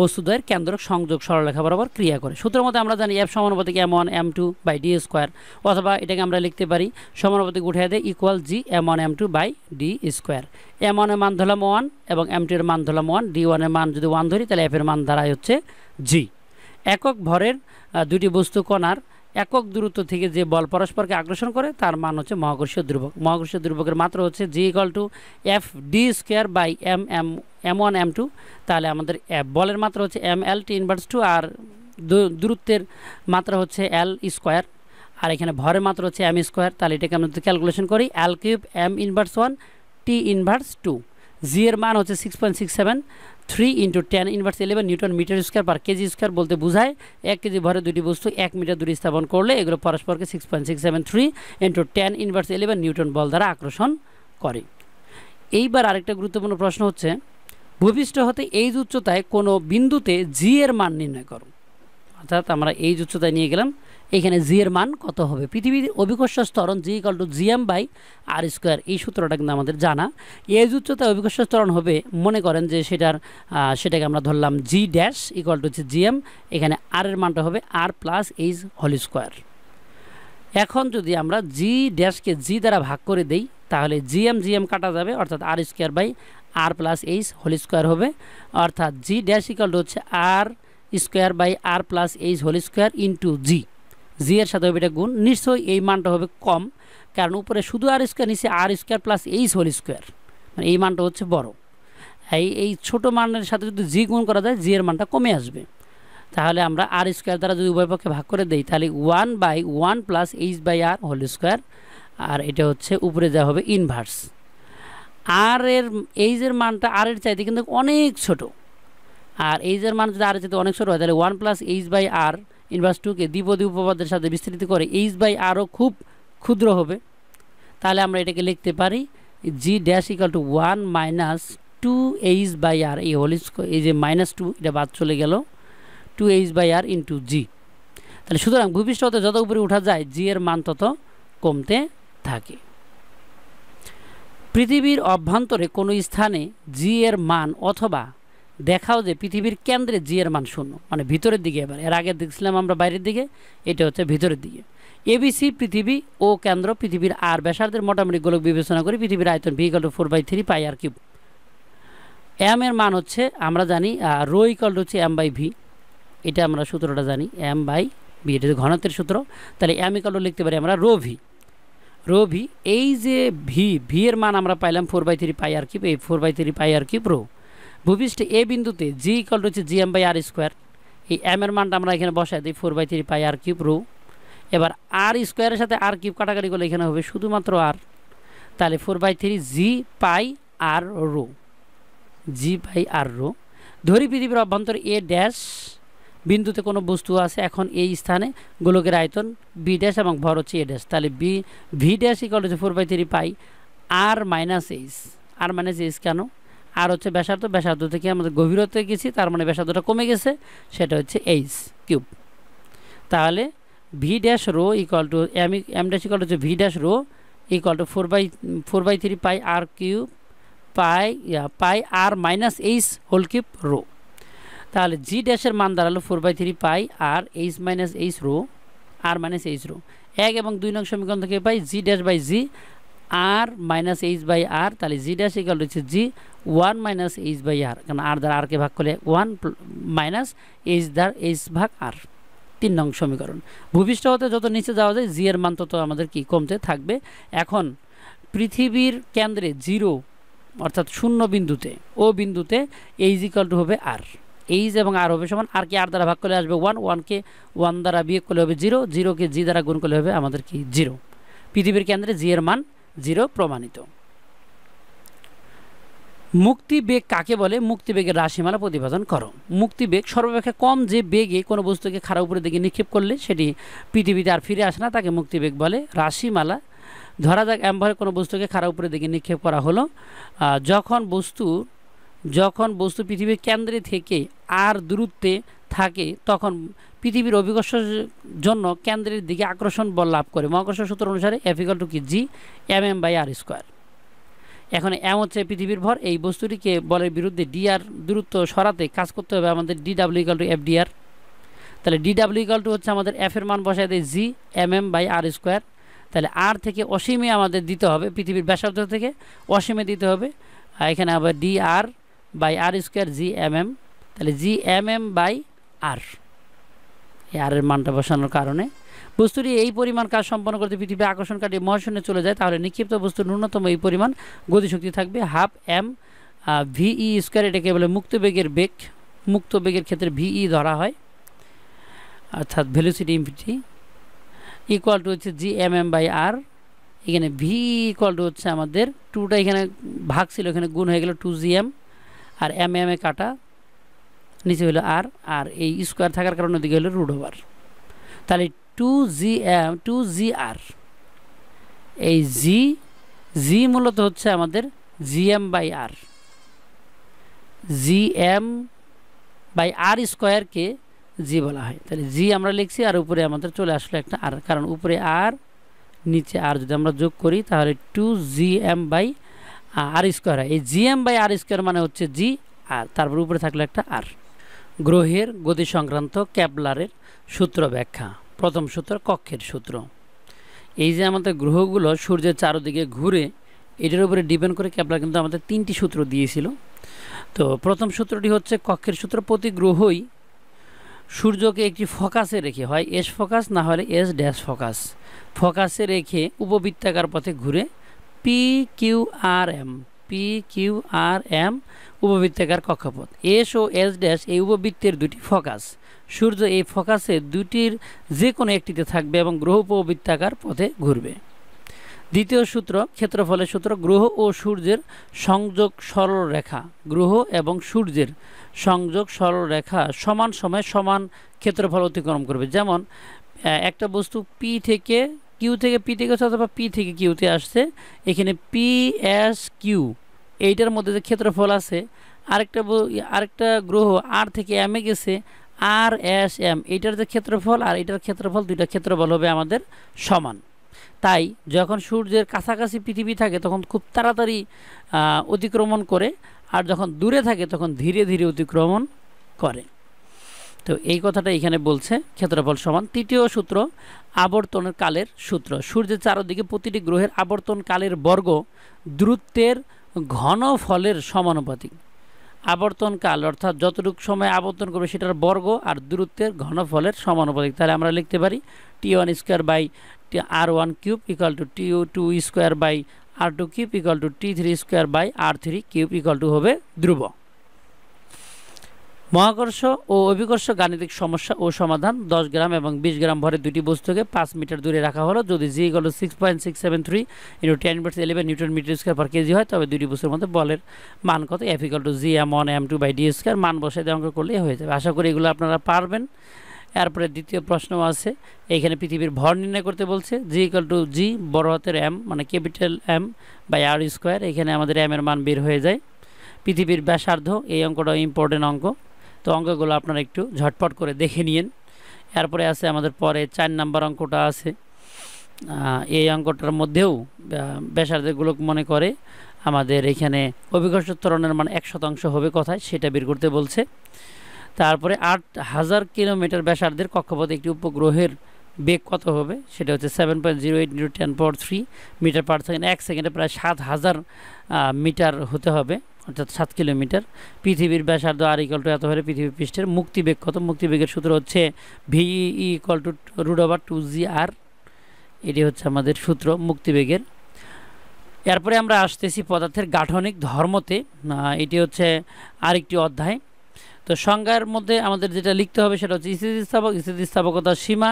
বস্তুদ্বয়ের কেন্দ্রক সংযোগ সরলরেখা বরাবর ক্রিয়া করে সূত্র মতে আমরা জানি এফ সমানুপাতিক M one M two by D square অথবা এটাকে আমরা লিখতে পারি সমানুপাতিক উঠে দেয় equal G M one M two by D square M ওয়ানের মান ধরলাম ওয়ান এবং এম টু এর মান ধরলাম ওয়ান ডি ওয়ানের মান যদি ওয়ান ধরি তাহলে এফ এর মান দাঁড়ায় হচ্ছে জি একক ভরের দুটি বস্তু কণার একক দূরত্ব থেকে যে বল পরস্পরকে আকর্ষণ করে তার মান হচ্ছে মহাকর্ষীয় ধ্রুবক মহাকর্ষীয় ধ্রুবকের মাত্র হচ্ছে G equal to F D square by M M M one M two তাহলে আমাদের বলের মাত্রা হচ্ছে M L T inverse two আর দূরত্বের মাত্রা হচ্ছে এল স্কোয়ার আর এখানে ভরের মাত্রা হচ্ছে এম স্কোয়ার তাহলে এটাকে আমরা ক্যালকুলেশন করি L cube M inverse one T inverse two G এর মান হচ্ছে six point six seven three into ten inverse eleven newton metre square per KG square বলতে বোঝায় এক কেজি ভরে দুটি বস্তু এক মিটার দূরে স্থাপন করলে এগুলো পরস্পরকে six point six seven three into ten inverse eleven newton বল দ্বারা আকর্ষণ করে এইবার আরেকটা গুরুত্বপূর্ণ প্রশ্ন হচ্ছে ভূপৃষ্ঠ হতে এই উচ্চতায় কোনো বিন্দুতে জি এর মান নির্ণয় করো অর্থাৎ আমরা এই উচ্চতায় নিয়ে গেলাম এখানে জি এর মান কত হবে পৃথিবীর অভিকর্ষ স্তরণ G equal to M by R square এই সূত্রটা কিন্তু আমাদের জানা এজ উচ্চতা অভিকর্ষ স্তরণ হবে মনে করেন যে সেটার সেটাকে আমরা ধরলাম জি ড্যাশ ইকাল টু হচ্ছে এম এখানে আর এর মানটা হবে R plus H whole square এখন যদি আমরা জি ড্যাশকে জি দ্বারা ভাগ করে দেই তাহলে জি এম জি এম কাটা যাবে অর্থাৎ R square by R plus H whole square হবে অর্থাৎ জি ড্যাশ ইকাল টু হচ্ছে R square by R plus H whole square into G G এর সাথে হবে এটা গুণ নিশ্চয়ই এই মানটা হবে কম কারণ উপরে শুধু আর স্কোয়ার নিচে R square plus H whole square মানে এই মানটা হচ্ছে বড় এই এই ছোটো মানের সাথে যদি জি গুণ করা যায় জি এর মানটা কমে আসবে তাহলে আমরা আর স্কোয়ার দ্বারা যদি উভয় পক্ষে ভাগ করে দেই তাহলে one by one plus H by R whole square আর এটা হচ্ছে উপরে যা হবে ইনভার্স আর এর এইজের মানটা আর এর চাইতে কিন্তু অনেক ছোট আর এইজের মান যদি আর এর চাইতে অনেক ছোটো হয় তাহলে one plus H by R inverse টুকে দ্বিপদী উপপাদের সাথে বিস্তৃত করে এইচ বাই আরও খুব ক্ষুদ্র হবে তাহলে আমরা এটাকে লিখতে পারি G dash equal to one minus two H by R এই হোল এই যে মাইনাস টু এটা বাদ চলে গেল two H by R into G তাহলে সুতরাং ভবিষ্যতে যত উপরে উঠা যায় জি এর মান তত কমতে থাকে পৃথিবীর অভ্যন্তরে কোনো স্থানে জি এর মান অথবা দেখাও যে পৃথিবীর কেন্দ্রে জি এর মান শূন্য মানে ভিতরের দিকে এবার এর আগে দেখছিলাম আমরা বাইরের দিকে এটা হচ্ছে ভিতরের দিকে এবিসি পৃথিবী ও কেন্দ্র পৃথিবীর আর ব্যাসার্ধের মোটামুটি গোলক বিবেচনা করি পৃথিবীর আয়তন V equal to four by three pi R cube M এর মান হচ্ছে আমরা জানি রো ইকাল হচ্ছে এম বাই ভি এটা আমরা সূত্রটা জানি এম বাই ভি এটা ঘনত্বের সূত্র তাহলে এম ইকাল লিখতে পারি আমরা রো ভি রো ভি এই যে ভি ভি এর মান আমরা পাইলাম four by three pi R cube এই four by three pi R cube rho ভূপৃষ্ঠে এ বিন্দুতে G equal to G M by R square এই এম এর মানটা আমরা এখানে বসাই দিই four by three pi R cube rho এবার আর স্কোয়ারের সাথে আর কিউব কাটাকাটি করলে এখানে হবে শুধুমাত্র আর তাহলে four by three G pi R rho G pi R রু ধরি পৃথিবীর অভ্যন্তর এ ড্যাশ বিন্দুতে কোনো বস্তু আছে এখন এই স্থানে গোলকের আয়তন বি ড্যাশ এবং ভর হচ্ছে এ ড্যাশ তাহলে বি ভি ড্যাশ ইকল হচ্ছে four by three pi R minus H R minus H কেন আর হচ্ছে ব্যাসার্ধ ব্যাসার্ধ থেকে আমাদের গভীরতে গেছি তার মানে ব্যাসার্ধটা কমে গেছে সেটা হচ্ছে এইচ কিউব তাহলে V dash rho equal to M M dash equal হচ্ছে V dash rho equal to four by four by three pi R cube pi pi R minus H whole cube rho তাহলে জি ড্যাশের মান দাঁড়ালো four by three pi R H minus H rho R minus H rho এক এবং দুই নং সমীকরণ থেকে পাই G dash by G R minus H by R তাহলে জি ড্যাশ ইকাল হচ্ছে G one minus H by R কারণ আর দ্বারা আরকে ভাগ করলে ওয়ান মাইনাস এইচ দ্বার এইচ ভাগ আর তিন নং সমীকরণ ভূপৃষ্ঠ হতে যত নিচে যাওয়া যায় জি এর মান তত আমাদের কি কমতে থাকবে এখন পৃথিবীর কেন্দ্রে জিরো অর্থাৎ শূন্য বিন্দুতে ও বিন্দুতে এইচ ইকাল টু হবে আর এইচ এবং আর হবে সমান আর কে আর দ্বারা ভাগ করলে আসবে ওয়ান ওয়ানকে ওয়ান দ্বারা বিয়োগ করলে হবে জিরো জিরোকে জি দ্বারা গুণ করলে হবে আমাদের কি জিরো পৃথিবীর কেন্দ্রে জি এর মান জিরো প্রমাণিত মুক্তিবেগ কাকে বলে মুক্তিবেগের রাশিমালা প্রতিপাদন করো মুক্তিবেগ সর্বাপেক্ষা কম যে বেগে কোনো বস্তুকে খাড়া উপরে দিকে নিক্ষেপ করলে সেটি পৃথিবীতে আর ফিরে আসে না তাকে মুক্তিবেগ বলে রাশিমালা ধরা যাক এমভাবে কোনো বস্তুকে খাড়া উপরে দিকে নিক্ষেপ করা হলো যখন বস্তু যখন বস্তু পৃথিবীর কেন্দ্রে থেকে আর দূরত্বে থাকে তখন পৃথিবীর অভিকর্ষের জন্য কেন্দ্রের দিকে আকর্ষণ বল লাভ করে মহাকর্ষ সূত্র অনুসারে এফিকল টু কি G M M by R square এখন এম হচ্ছে পৃথিবীর ভর এই বস্তুটিকে বলের বিরুদ্ধে ডিআর দূরত্ব সরাতে কাজ করতে হবে আমাদের D W equal to F D R তাহলে ডি ডাব্লিউ ইকাল টু হচ্ছে আমাদের এফের মান বসায় দেয় G M M by R square তাহলে আর থেকে অসীমে আমাদের দিতে হবে পৃথিবীর ব্যাসার্ধ থেকে অসীমে দিতে হবে এখানে আবার D R by R square G M M তাহলে G M M by R এই আরের মানটা বসানোর কারণে বস্তুটি এই পরিমাণ কাজ সম্পন্ন করতে পৃথিবী আকর্ষণ কাটিয়ে মহাশূন্যে চলে যায় তাহলে নিক্ষিপ্ত বস্তুর ন্যূনতম এই পরিমাণ গতিশক্তি থাকবে হাফ এম ভিই স্কোয়ার এটাকে বলে মুক্ত বেগের বেগ মুক্ত বেগের ক্ষেত্রে ভিই ধরা হয় অর্থাৎ ভেলোসিটি ইমপিটি ইকুয়াল টু হচ্ছে G M M by R এখানে ভি ইকুয়াল টু হচ্ছে আমাদের টুটা এখানে ভাগ ছিল এখানে গুণ হয়ে গেল two G M R M M এ কাটা নিচে হলো আর আর এই স্কোয়ার থাকার কারণে ওদিকে হলো রুট ওভার তাহলে two G two G R এই জি জি মূলত হচ্ছে আমাদের G M by R G M by R স্কোয়ারকে জি বলা হয় তাহলে জি আমরা লিখছি আর উপরে আমাদের চলে আসলো একটা আর কারণ উপরে আর নিচে আর যদি আমরা যোগ করি তাহলে two G M by R square হয় এই G M by R square মানে হচ্ছে জি আর তারপর উপরে থাকলো একটা আর গ্রহের গতি সংক্রান্ত ক্যাবলারের সূত্র ব্যাখ্যা প্রথম সূত্র কক্ষের সূত্র এই যে আমাদের গ্রহগুলো সূর্যের চারদিকে ঘুরে এটার উপরে ডিপেন্ড করে ক্যাবলার কিন্তু আমাদের তিনটি সূত্র দিয়েছিল তো প্রথম সূত্রটি হচ্ছে কক্ষের সূত্র প্রতি গ্রহই সূর্যকে একটি ফোকাসে রেখে হয় এস ফোকাস না হলে এস ড্যাশ ফোকাস ফোকাসে রেখে উপবৃত্তাকার পথে ঘুরে P Q R M P Q R M উপবৃত্তাকার কক্ষপথ এস ও এস ড্যাশ এই উপবৃত্তের দুটি ফোকাস সূর্য এই ফোকাসে দুটির যে কোনো একটিতে থাকবে এবং গ্রহ উপবৃত্তাকার পথে ঘুরবে দ্বিতীয় সূত্র ক্ষেত্রফলের সূত্র গ্রহ ও সূর্যের সংযোগ সরলরেখা গ্রহ এবং সূর্যের সংযোগ সরলরেখা সমান সময়ে সমান ক্ষেত্রফল অতিক্রম করবে যেমন একটা বস্তু পি থেকে কিউ থেকে পি থেকে অথবা পি থেকে কিউতে আসছে এখানে পি এস কিউ এইটার মধ্যে যে ক্ষেত্রফল আছে আরেকটা আরেকটা গ্রহ আর থেকে এমে গেছে আর এস এম এইটার যে ক্ষেত্রফল আর এটার ক্ষেত্রফল দুইটা ক্ষেত্রফল হবে আমাদের সমান তাই যখন সূর্যের কাছাকাছি পৃথিবী থাকে তখন খুব তাড়াতাড়ি অতিক্রমণ করে আর যখন দূরে থাকে তখন ধীরে ধীরে অতিক্রমণ করে তো এই কথাটা এখানে বলছে ক্ষেত্রফল সমান তৃতীয় সূত্র আবর্তনের কালের সূত্র সূর্যের চারদিকে প্রতিটি গ্রহের আবর্তন কালের বর্গ দূরত্বের ঘন ফলের সমানুপাতিক আবর্তনকাল অর্থাৎ যতটুক সময় আবর্তন করবে সেটার বর্গ আর দূরত্বের ঘন ফলের সমানুপাতিক তাহলে আমরা লিখতে পারি T one square by R one cube equal to T two square by R two cube equal to T three square by R three cube equal to হবে ধ্রুব মহাকর্ষ ও অভিকর্ষ গাণিতিক সমস্যা ও সমাধান দশ গ্রাম এবং বিশ গ্রাম ভরের দুটি বস্তুকে পাঁচ মিটার দূরে রাখা হলো যদি জি গল six point six seven three into ten inverse eleven newton metre square per kg হয় তবে দুটি বস্তুর মধ্যে বলের মান কত F equal to G M one M two by D square মান বসে দেওয়া অঙ্ক হয়ে যাবে আশা করি এগুলো আপনারা পারবেন এরপরে দ্বিতীয় প্রশ্ন আছে এখানে পৃথিবীর ভর নির্ণয় করতে বলছে জি ইকাল টু জি বড় হাতের এম মানে capital M by R square এখানে আমাদের এম এর মান বের হয়ে যায় পৃথিবীর ব্যাসার্ধ এই অঙ্কটা ইম্পর্টেন্ট অঙ্ক তো অঙ্কগুলো আপনারা একটু ঝটপট করে দেখে নিন এরপরে আছে আমাদের পরে চার নাম্বার অঙ্কটা আছে এই অঙ্কটার মধ্যেও ব্যাসার্ধগুলো মনে করে আমাদের এখানে অভিঘর্ষ ত্বরণের মান এক শতাংশ হবে কথায় সেটা বের করতে বলছে তারপরে আট হাজার কিলোমিটার ব্যাসার্ধের কক্ষপথে একটি উপগ্রহের বেগ কত হবে সেটা হচ্ছে seven point zero eight into ten power three metre per second এক সেকেন্ডে প্রায় সাত হাজার মিটার হতে হবে অর্থাৎ সাত কিলোমিটার পৃথিবীর ব্যাসার্ধ আর ইকল টু এত হলে পৃথিবী পৃষ্ঠের মুক্তিবেগ কত মুক্তিবেগের সূত্র হচ্ছে V equal to root over two G R এটি হচ্ছে আমাদের সূত্র মুক্তিবেগের এরপরে আমরা আসতেছি পদার্থের গাঠনিক ধর্মতে এটি হচ্ছে আরেকটি অধ্যায় তো সংজ্ঞার মধ্যে আমাদের যেটা লিখতে হবে সেটা হচ্ছে স্থিতিস্থাপক স্থিতিস্থাপকতার সীমা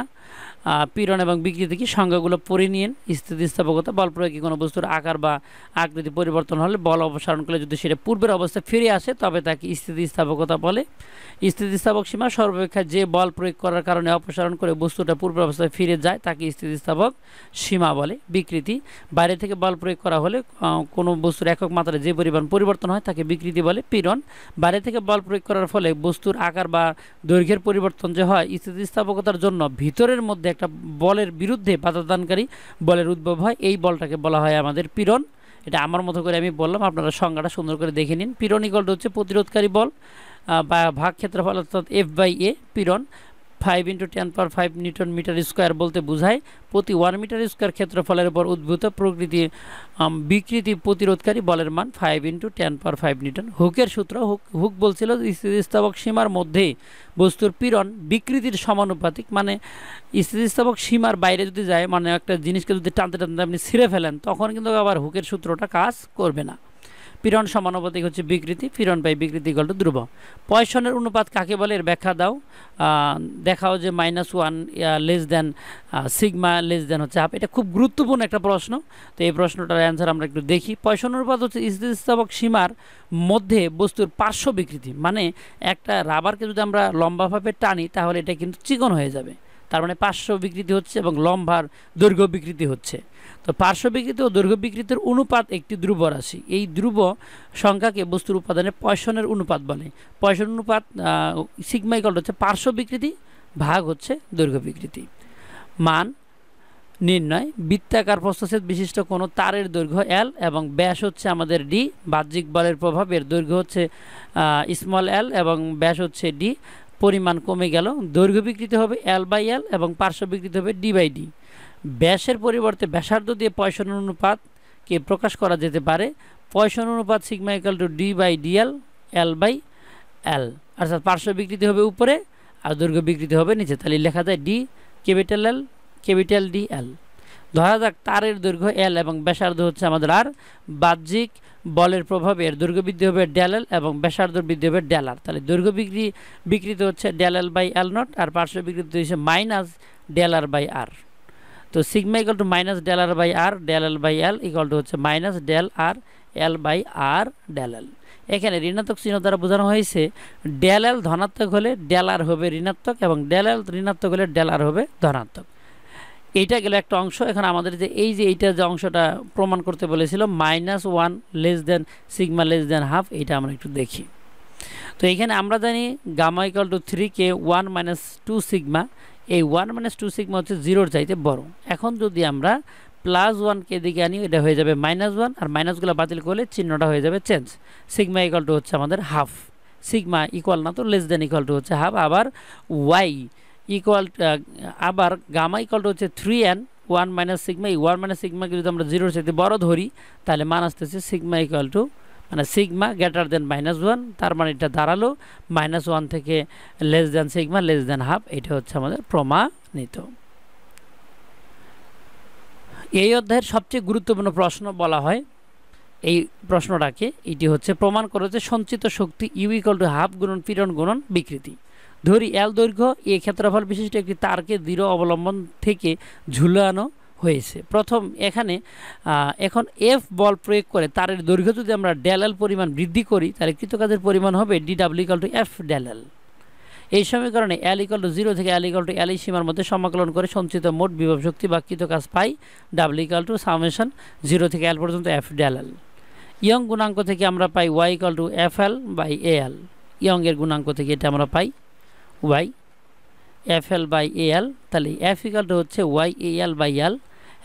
পীড়ন এবং বিকৃতি কি সংজ্ঞাগুলো পড়ে নিন স্থিতিস্থাপকতা বল প্রয়োগে কোনো বস্তুর আকার বা আকৃতি পরিবর্তন হলে বল অপসারণ করলে যদি সেটা পূর্বের অবস্থায় ফিরে আসে তবে তাকে স্থিতিস্থাপকতা বলে স্থিতিস্থাপক সীমা সর্বাপেক্ষা যে বল প্রয়োগ করার কারণে অপসারণ করে বস্তুটা অবস্থায় ফিরে যায় তাকে স্থিতিস্থাপক সীমা বলে বিকৃতি বাইরে থেকে বল প্রয়োগ করা হলে কোনো বস্তুর একক মাত্রায় যে পরিমাণ পরিবর্তন হয় তাকে বিকৃতি বলে পীড়ন বাইরে থেকে বল প্রয়োগ করার ফলে বস্তুর আকার বা দৈর্ঘ্যের পরিবর্তন যে হয় স্থিতিস্থাপকতার জন্য ভিতরের মধ্যে একটা বলের বিরুদ্ধে বাধাদানকারী বলের উদ্ভব হয় এই বলটাকে বলা হয় আমাদের পীড়ন এটা আমার মতো করে আমি বললাম আপনারা সংজ্ঞাটা সুন্দর করে দেখে নিন পীড়ন হচ্ছে প্রতিরোধকারী বল বা ভাগ ক্ষেত্রফল অর্থাৎ এফ বাই এ পীড়ন five into ten power five newton metre square বলতে বোঝায় প্রতি ওয়ান মিটার স্কোয়ার ক্ষেত্রফলের উপর উদ্ভূত প্রকৃতি বিকৃতি প্রতিরোধকারী বলের মান five into ten power five newton হুকের সূত্র হুক হুক বলছিল স্থিতিস্থাপক সীমার মধ্যে বস্তুর পীড়ন বিকৃতির সমানুপাতিক মানে স্থিতিস্থাপক সীমার বাইরে যদি যায় মানে একটা জিনিসকে যদি টানতে টানতে আপনি ছিঁড়ে ফেলেন তখন কিন্তু আবার হুকের সূত্রটা কাজ করবে না পীড়ন সমানুপাতিক হচ্ছে বিকৃতি পীড়ন বাই বিকৃতি গল্প ধ্রুব পয়সনের অনুপাত কাকে বলে এর ব্যাখ্যা দাও দেখাও যে minus one less than sigma less than হচ্ছে হাফ এটা খুব গুরুত্বপূর্ণ একটা প্রশ্ন তো এই প্রশ্নটার অ্যান্সার আমরা একটু দেখি পয়সন অনুপাত হচ্ছে স্থিতিস্থাপক সীমার মধ্যে বস্তুর পার্শ্ব বিকৃতি মানে একটা রাবারকে যদি আমরা লম্বাভাবে টানি তাহলে এটা কিন্তু চিকন হয়ে যাবে তার মানে পার্শ্ব বিকৃতি হচ্ছে এবং লম্বার দৈর্ঘ্য বিকৃতি হচ্ছে তো পার্শ্ব বিকৃতি ও দৈর্ঘ্য বিকৃতির অনুপাত একটি ধ্রুব রাশি এই ধ্রুব সংখ্যাকে বস্তুর উপাদানে পয়সনের অনুপাত বলে পয়সন অনুপাত সিগমাইকল হচ্ছে পার্শ্ব বিকৃতি ভাগ হচ্ছে দৈর্ঘ্য বিকৃতি মান নির্ণয় বৃত্তাকার প্রস্তচ্ছেদ বিশিষ্ট কোনো তারের দৈর্ঘ্য এল এবং ব্যাস হচ্ছে আমাদের ডি বাহ্যিক বলের প্রভাবের দৈর্ঘ্য হচ্ছে স্মল এল এবং ব্যাস হচ্ছে ডি পরিমাণ কমে গেল দৈর্ঘ্য বিকৃতি হবে এল বাই এল এবং পার্শ্ব বিকৃতি হবে ডি বাই ডি ব্যাসের পরিবর্তে ব্যাসার্ধ দিয়ে পয়সন অনুপাতকে প্রকাশ করা যেতে পারে পয়সন অনুপাত sigma equal to D by DL L by L অর্থাৎ পার্শ্ব বিকৃতি হবে উপরে আর দৈর্ঘ বিকৃতি হবে নিচে তাহলে লেখা যায় D capital L capital D L ধরা যাক তারের দৈর্ঘ্য এল এবং ব্যাসার্ধ হচ্ছে আমাদের আর বাহ্যিক বলের প্রভাবে এর দৈর্ঘ্য বৃদ্ধি হবে ড্যাল এল এবং ব্যাসার্ধ বৃদ্ধি হবে ডেল আর তাহলে দৈর্ঘ্য বিক্রি বিকৃত হচ্ছে del L by L naught R পার্শ্ব বিকৃত হচ্ছে minus del R by R তো sigma equal to minus del R by R del L by L equal to হচ্ছে minus del R L by R del L এখানে ঋণাত্মক চিহ্ন দ্বারা বোঝানো হয়েছে ডেল এল ধনাত্মক হলে ডেল আর হবে ঋণাত্মক এবং ডেল এল ঋণাত্মক হলে ডেল আর হবে ধনাত্মক এটা গেল একটা অংশ এখন আমাদের যে এই যে এইটা যে অংশটা প্রমাণ করতে বলেছিল minus one less than sigma less than half এটা আমরা একটু দেখি তো এখানে আমরা জানি gamma equal to three K one minus two sigma এই ওয়ান মাইনাস টু সিগমা হচ্ছে জিরোর চাইতে বড় এখন যদি আমরা প্লাস ওয়ানকে এদিকে আনি এটা হয়ে যাবে মাইনাস ওয়ান আর মাইনাসগুলো বাতিল করলে চিহ্নটা হয়ে যাবে চেঞ্জ সিগমা ইকুয়াল টু হচ্ছে আমাদের হাফ সিগমা ইকুয়াল না তো লেস দেন ইকুয়াল টু হচ্ছে হাফ আবার ওয়াই ইকুয়াল আবার গামা ইকুয়াল টু হচ্ছে three N one minus sigma এই ওয়ান মাইনাস সিগমাকে যদি আমরা জিরোর চাইতে বড় ধরি তাহলে মান আসতেছে সিগমা ইকুয়াল টু মানে sigma greater than minus one তার মানে এটা দাঁড়ালো মাইনাস ওয়ান থেকে less than sigma less than half এটা হচ্ছে আমাদের প্রমাণিত এই অধ্যায়ের সবচেয়ে গুরুত্বপূর্ণ প্রশ্ন বলা হয় এই প্রশ্নটাকে এটি হচ্ছে প্রমাণ করে যে সঞ্চিত শক্তি ইউ ইকল টু হাফ গুণন পীড়ন গুণন বিকৃতি ধরি এল দৈর্ঘ্য এ ক্ষেত্রফল বিশিষ্ট একটি তারকে দৃঢ় অবলম্বন থেকে ঝুলানো হয়েছে প্রথম এখানে এখন এফ বল প্রয়োগ করে তারের দৈর্ঘ্য যদি আমরা ডেলাল পরিমাণ বৃদ্ধি করি তাহলে কৃতকাজের পরিমাণ হবে DW equal to F del L এই সমীকরণে এল ইকাল টু জিরো থেকে এল ইকাল টু এল সীমার মধ্যে সমাকলন করে সঞ্চিত মোট বিভব শক্তি বা কৃতকাজ পাই W equal to summation zero থেকে এল পর্যন্ত এফ ডেলাল ইয়ং গুণাঙ্ক থেকে আমরা পাই Y equal to F L by A L ইয়ংয়ের গুণাঙ্ক থেকে এটা আমরা পাই Y F L by A L তাহলে এফ ইকাল টু হচ্ছে Y A L by L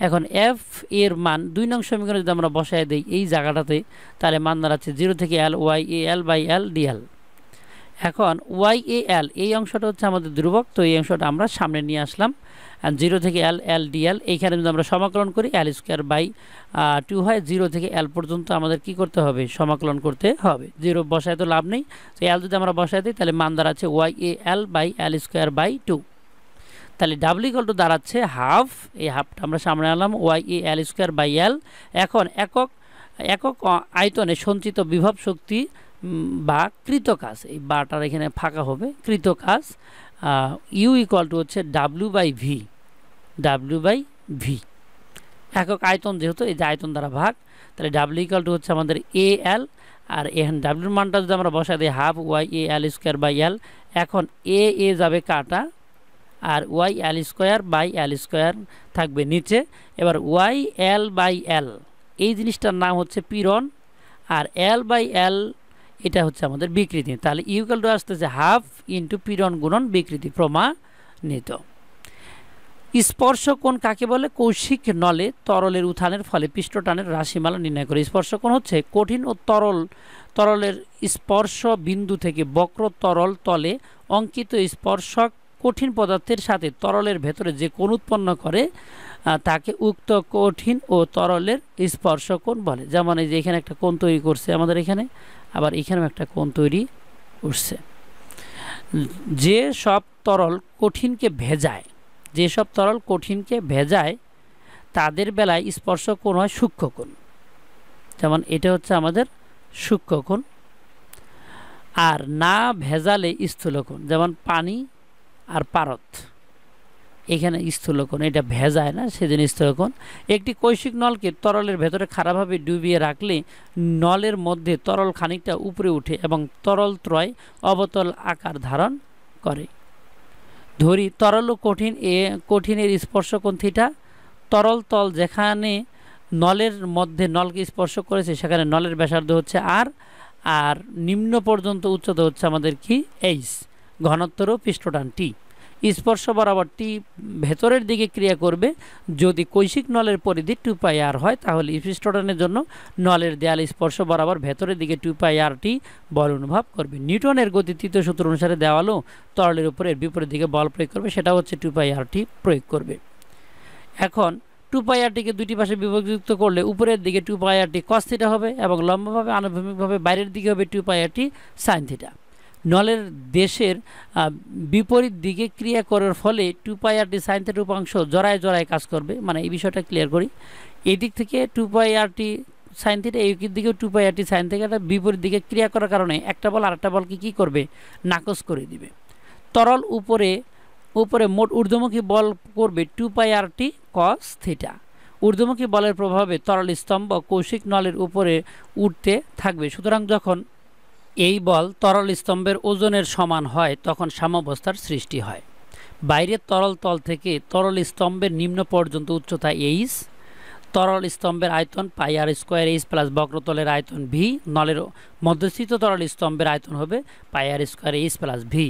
এখন এফ এর মান দুই নং সমীকরণে যদি আমরা বসায় দিই এই জায়গাটাতে তাহলে মান দাঁড়াচ্ছে জিরো থেকে L Y A L by L DL এখন ওয়াই এ এল এই অংশটা হচ্ছে আমাদের ধ্রুবক তো এই অংশটা আমরা সামনে নিয়ে আসলাম জিরো থেকে এল এল ডিএল এইখানে যদি আমরা সমাকলন করি এল স্কোয়ার বাই টু হয় জিরো থেকে এল পর্যন্ত আমাদের কি করতে হবে সমাকলন করতে হবে জিরো বসায় তো লাভ নেই তো এল যদি আমরা বসায় দিই তাহলে মান দাঁড়াচ্ছে Y A L by L square by two তাহলে ডাবল ইকল টু দাঁড়াচ্ছে হাফ এই হাফটা আমরা সামনে আনলাম Y E L square by L এখন একক একক আয়তনে সঞ্চিত বিভব শক্তি বা কৃত কাজ এই বাটার এখানে ফাঁকা হবে কৃত কাজ ইউ ইকুয়াল টু হচ্ছে W by V W by V একক আয়তন যেহেতু এই যে আয়তন দ্বারা ভাগ তাহলে ডাব্লিউ ইকুয়াল টু হচ্ছে আমাদের এ এল আর এখানে ডাব্লিউর মানটা যদি আমরা বসাই দিই half Y A L square by L এখন এ এ যাবে কাটা আর Y L square by L square থাকবে নিচে এবার ওয়াই এল বাই এল এই জিনিসটার নাম হচ্ছে পিরন আর এল বাই এল এটা হচ্ছে আমাদের বিকৃতি তাহলে ইউকাল e টু আসতেছে হাফ ইন্টু পিরন গুণন বিকৃতি প্রমাণিত স্পর্শ কোণ কাকে বলে কৌশিক নলে তরলের উত্থানের ফলে পৃষ্ঠটানের রাশিমালা নির্ণয় করে স্পর্শ কোণ হচ্ছে কঠিন ও তরল তরলের স্পর্শ বিন্দু থেকে বক্র তরল তলে অঙ্কিত স্পর্শক কঠিন পদার্থের সাথে তরলের ভেতরে যে কোন উৎপন্ন করে তাকে উক্ত কঠিন ও তরলের স্পর্শ কোণ বলে যেমন এই যে এখানে একটা কোণ তৈরি করছে আমাদের এখানে আবার এখানেও একটা কোণ তৈরি করছে যে সব তরল কঠিনকে ভেজায় যেসব তরল কঠিনকে ভেজায় তাদের বেলায় স্পর্শ কোণ হয় সূক্ষ্মকোণ যেমন এটা হচ্ছে আমাদের সূক্ষ্মকোণ আর না ভেজালে স্থূলকোণ যেমন পানি আর পারত এখানে স্থূলকোণ এটা ভেজায় না সেদিন স্থূলকোণ একটি কৈশিক নলকে তরলের ভেতরে খারাপভাবে ডুবিয়ে রাখলে নলের মধ্যে তরল খানিকটা উপরে উঠে এবং তরল ত্রয় অবতল আকার ধারণ করে ধরি তরল ও কঠিন এ কঠিনের স্পর্শকোণ থিটা তরল তল যেখানে নলের মধ্যে নলকে স্পর্শ করেছে সেখানে নলের ব্যাসার্ধ হচ্ছে আর আর নিম্ন পর্যন্ত উচ্চতা হচ্ছে আমাদের কি এইচ ঘনত্বর পৃষ্ঠটান টি স্পর্শ বরাবর টি ভেতরের দিকে ক্রিয়া করবে যদি কৈশিক নলের পরিধি টু পাই আর হয় তাহলে পৃষ্ঠটানের জন্য নলের দেয়াল স্পর্শ বরাবর ভেতরের দিকে টু পাই আর টি বল অনুভব করবে নিউটনের গতি তৃতীয় সূত্র অনুসারে দেওয়ালও তরলের উপরে বিপরীত দিকে বল প্রয়োগ করবে সেটা হচ্ছে টু পাই আর টি প্রয়োগ করবে এখন টু পাই আরটিকে দুটি পাশে বিভক্ত করলে উপরের দিকে টু পাই আরটি কস্থিটা হবে এবং লম্বভাবে আনুভূমিকভাবে বাইরের দিকে হবে two pi RT sine theta নলের দেশের বিপরীত দিকে ক্রিয়া করার ফলে two pi R T sign উপাংশ জরায় জরায় কাজ করবে মানে এই বিষয়টা ক্লিয়ার করি এই দিক থেকে two pi R T sine theta এই দিকে two pi R T sign একটা বিপরীত দিকে ক্রিয়া করার কারণে একটা বল আরেকটা বলকে কী করবে নাকচ করে দিবে তরল উপরে উপরে মোট ঊর্ধ্বমুখী বল করবে two pi R T cos theta ঊর্ধ্বমুখী বলের প্রভাবে তরল স্তম্ভ কৌশিক নলের উপরে উঠতে থাকবে সুতরাং যখন এই বল তরল স্তম্ভের ওজনের সমান হয় তখন সাম্যবস্থার সৃষ্টি হয় বাইরের তরল তল থেকে তরল স্তম্ভের নিম্ন পর্যন্ত উচ্চতা এইচ তরল স্তম্ভের আয়তন pi R R square H plus বক্রতলের আয়তন ভি নলের মধ্যস্থিত তরল স্তম্ভের আয়তন হবে pi R square H plus V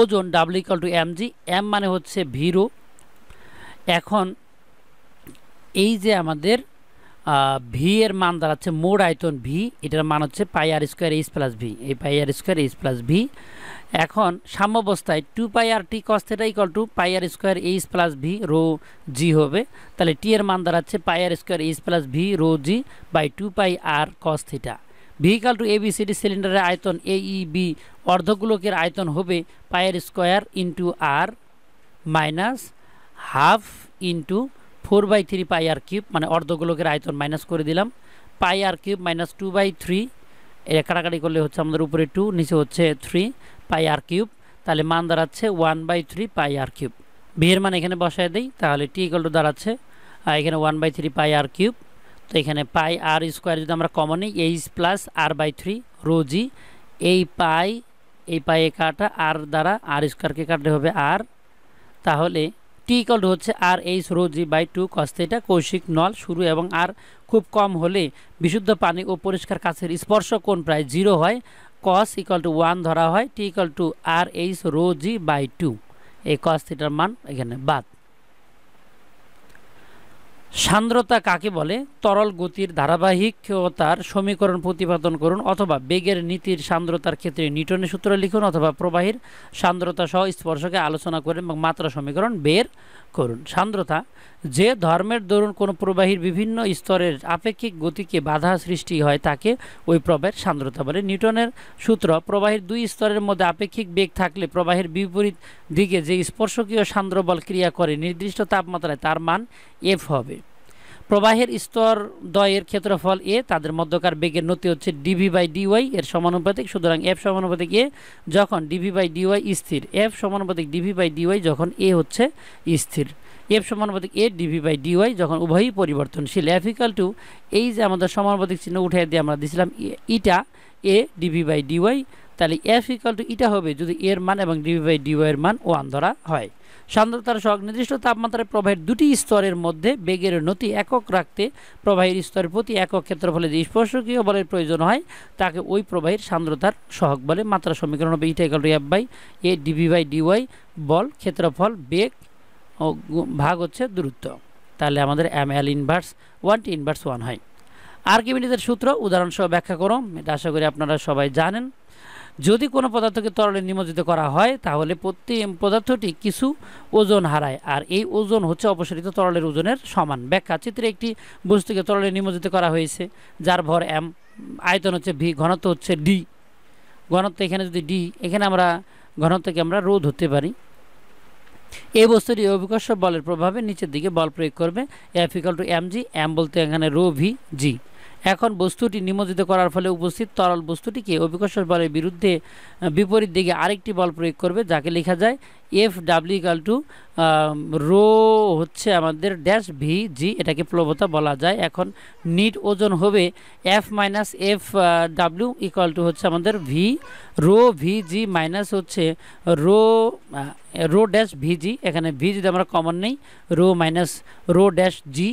ওজন double equal to M G M মানে হচ্ছে ভিরো এখন এই যে আমাদের ভি এর মান দাঁড়াচ্ছে মোড আয়তন ভি এটার মান হচ্ছে pi R square H plus V এই pi R square H plus V এখন সাম্যবস্থায় two pi R T cos theta equal to pi R square H plus V rho G হবে তাহলে টি এর মান দাঁড়াচ্ছে pi R square H plus V rho G by two pi R cos theta V equal to ABCD সিলিন্ডারের আয়তন এ বি e অর্ধগুলোকের আয়তন হবে R square into R minus half into four by three pi R cube মানে অর্ধগোলকের আয়তন মাইনাস করে দিলাম pi R cube minus two by three কাটাকাটি করলে হচ্ছে আমাদের উপরে টু নিচে হচ্ছে থ্রি পাই আর কিউব তাহলে মান দাঁড়াচ্ছে one by three pi R cube বিয়ের মান এখানে বসায় দিই তাহলে টি ইকল টু দাঁড়াচ্ছে এখানে one by three pi R cube তো এখানে পাই আর স্কোয়ার যদি আমরা কমন নিই H plus R by three rho G এই পাই এই পায়ে কাটা আর দ্বারা আর স্কোয়ারকে কাটলে হবে আর তাহলে টি ইকল হচ্ছে R H rho G by two cos theta কৌশিক নল শুরু এবং আর খুব কম হলে বিশুদ্ধ পানি ও পরিষ্কার কাছের স্পর্শ কোণ প্রায় জিরো হয় কস ইকল টু ওয়ান ধরা হয় T equal to R H rho G by two এই কস থিটার মান এখানে বাদ সান্দ্রতা কাকে বলে তরল গতির ধারাবাহিকতার সমীকরণ প্রতিপাদন করুন অথবা বেগের নীতির সান্দ্রতার ক্ষেত্রে নিউটনের সূত্র লিখুন অথবা প্রবাহীর সান্দ্রতা সহ স্পর্শকে আলোচনা করেন এবং মাত্রা সমীকরণ বের করুন সান্দ্রতা যে ধর্মের দরুন কোনো প্রবাহীর বিভিন্ন স্তরের আপেক্ষিক গতিকে বাধা সৃষ্টি হয় তাকে ওই প্রবাহের সান্দ্রতা বলে নিউটনের সূত্র প্রবাহের দুই স্তরের মধ্যে আপেক্ষিক বেগ থাকলে প্রবাহের বিপরীত দিকে যে স্পর্শকীয় সান্দ্রবল ক্রিয়া করে নির্দিষ্ট তাপমাত্রায় তার মান এফ হবে প্রবাহের স্তর দয়ের ক্ষেত্রফল এ তাদের মধ্যকার বেগের নতি হচ্ছে ডিভি বাই ডিওয়াই এর সমানুপাতিক সুতরাং এফ সমানুপাতিক এ যখন ডিভি বাই ডিওয়াই স্থির এফ সমানুপাতিক ডিভি বাই ডিওয়াই যখন এ হচ্ছে স্থির এফ সমানুপাতিক এ ডিভি বাই ডিওয়াই যখন উভয়ই পরিবর্তনশীল এফ ইকাল টু এই যে আমাদের সমানুপাতিক চিহ্ন উঠে দিয়ে আমরা দিছিলাম eta A DV by DY তাহলে এফ ইকাল টু ইটা হবে যদি এর মান এবং ডিভি বাই ডিওয়াই এর মান ওয়ান ধরা হয় সান্দ্রতার সহ নির্দিষ্ট তাপমাত্রায় প্রবাহের দুটি স্তরের মধ্যে বেগের নতি একক রাখতে প্রবাহের স্তরের প্রতি একক ক্ষেত্রফলে যে স্পর্শকীয় বলের প্রয়োজন হয় তাকে ওই প্রবাহের সান্দ্রতার সহক বলে মাত্রা সমীকরণ হবে eta equal F by A DV by DY বল ক্ষেত্রফল বেগ ও ভাগ হচ্ছে দূরত্ব তাহলে আমাদের M L inverse one T inverse one হয় আর আর্কিমিডিসের সূত্র উদাহরণসহ ব্যাখ্যা করো এটা আশা করি আপনারা সবাই জানেন যদি কোনো পদার্থকে তরলে নিমজ্জিত করা হয় তাহলে প্রতি পদার্থটি কিছু ওজন হারায় আর এই ওজন হচ্ছে অপসারিত তরলের ওজনের সমান ব্যাখ্যা চিত্রে একটি বস্তুকে তরলে নিমজ্জিত করা হয়েছে যার ভর এম আয়তন হচ্ছে ভি ঘনত্ব হচ্ছে ডি ঘনত্ব এখানে যদি ডি এখানে আমরা ঘনত্বকে আমরা রোধ হতে পারি এই বস্তুটি অভিকর্ষ বলের প্রভাবে নিচের দিকে বল প্রয়োগ করবে F equal to M G M বলতে এখানে রো ভি জি এখন বস্তুটি নিমজ্জিত করার ফলে উপস্থিত তরল বস্তুটিকে অভিকর্ষ বলের বিরুদ্ধে বিপরীত দিকে আরেকটি বল প্রয়োগ করবে যাকে লেখা যায় F W equal to rho হচ্ছে আমাদের ড্যাশ ভি জি এটাকে প্লবতা বলা যায় এখন নিট ওজন হবে F minus F W equal to হচ্ছে আমাদের V rho V G minus হচ্ছে rho rho dash V G এখানে ভি যদি আমরা কমন নেই rho minus rho dash G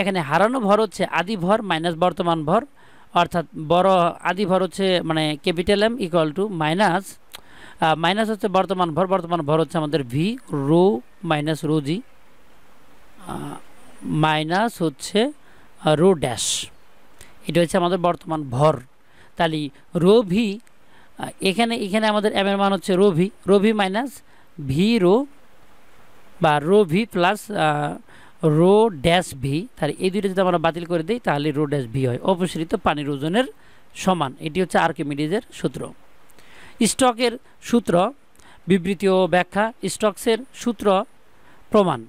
এখানে হারানো ভর হচ্ছে আদি ভর মাইনাস বর্তমান ভর অর্থাৎ বড় আদি ভর হচ্ছে মানে capital M equal to minus minus হচ্ছে বর্তমান ভর বর্তমান ভর হচ্ছে আমাদের V rho minus rho G minus হচ্ছে রো ড্যাশ এটা হচ্ছে আমাদের বর্তমান ভর তাহলে রো ভি এখানে এখানে আমাদের এম এর মান হচ্ছে rho V rho V minus V rho বা rho V plus rho dash V তাহলে এই দুইটা যদি আমরা বাতিল করে দিই তাহলে রো ড্যাশ ভি হয় অপসৃত পানির ওজনের সমান এটি হচ্ছে আর্কিমিডিজের সূত্র স্টকের সূত্র বিবৃতি ও ব্যাখ্যা স্টকসের সূত্র প্রমাণ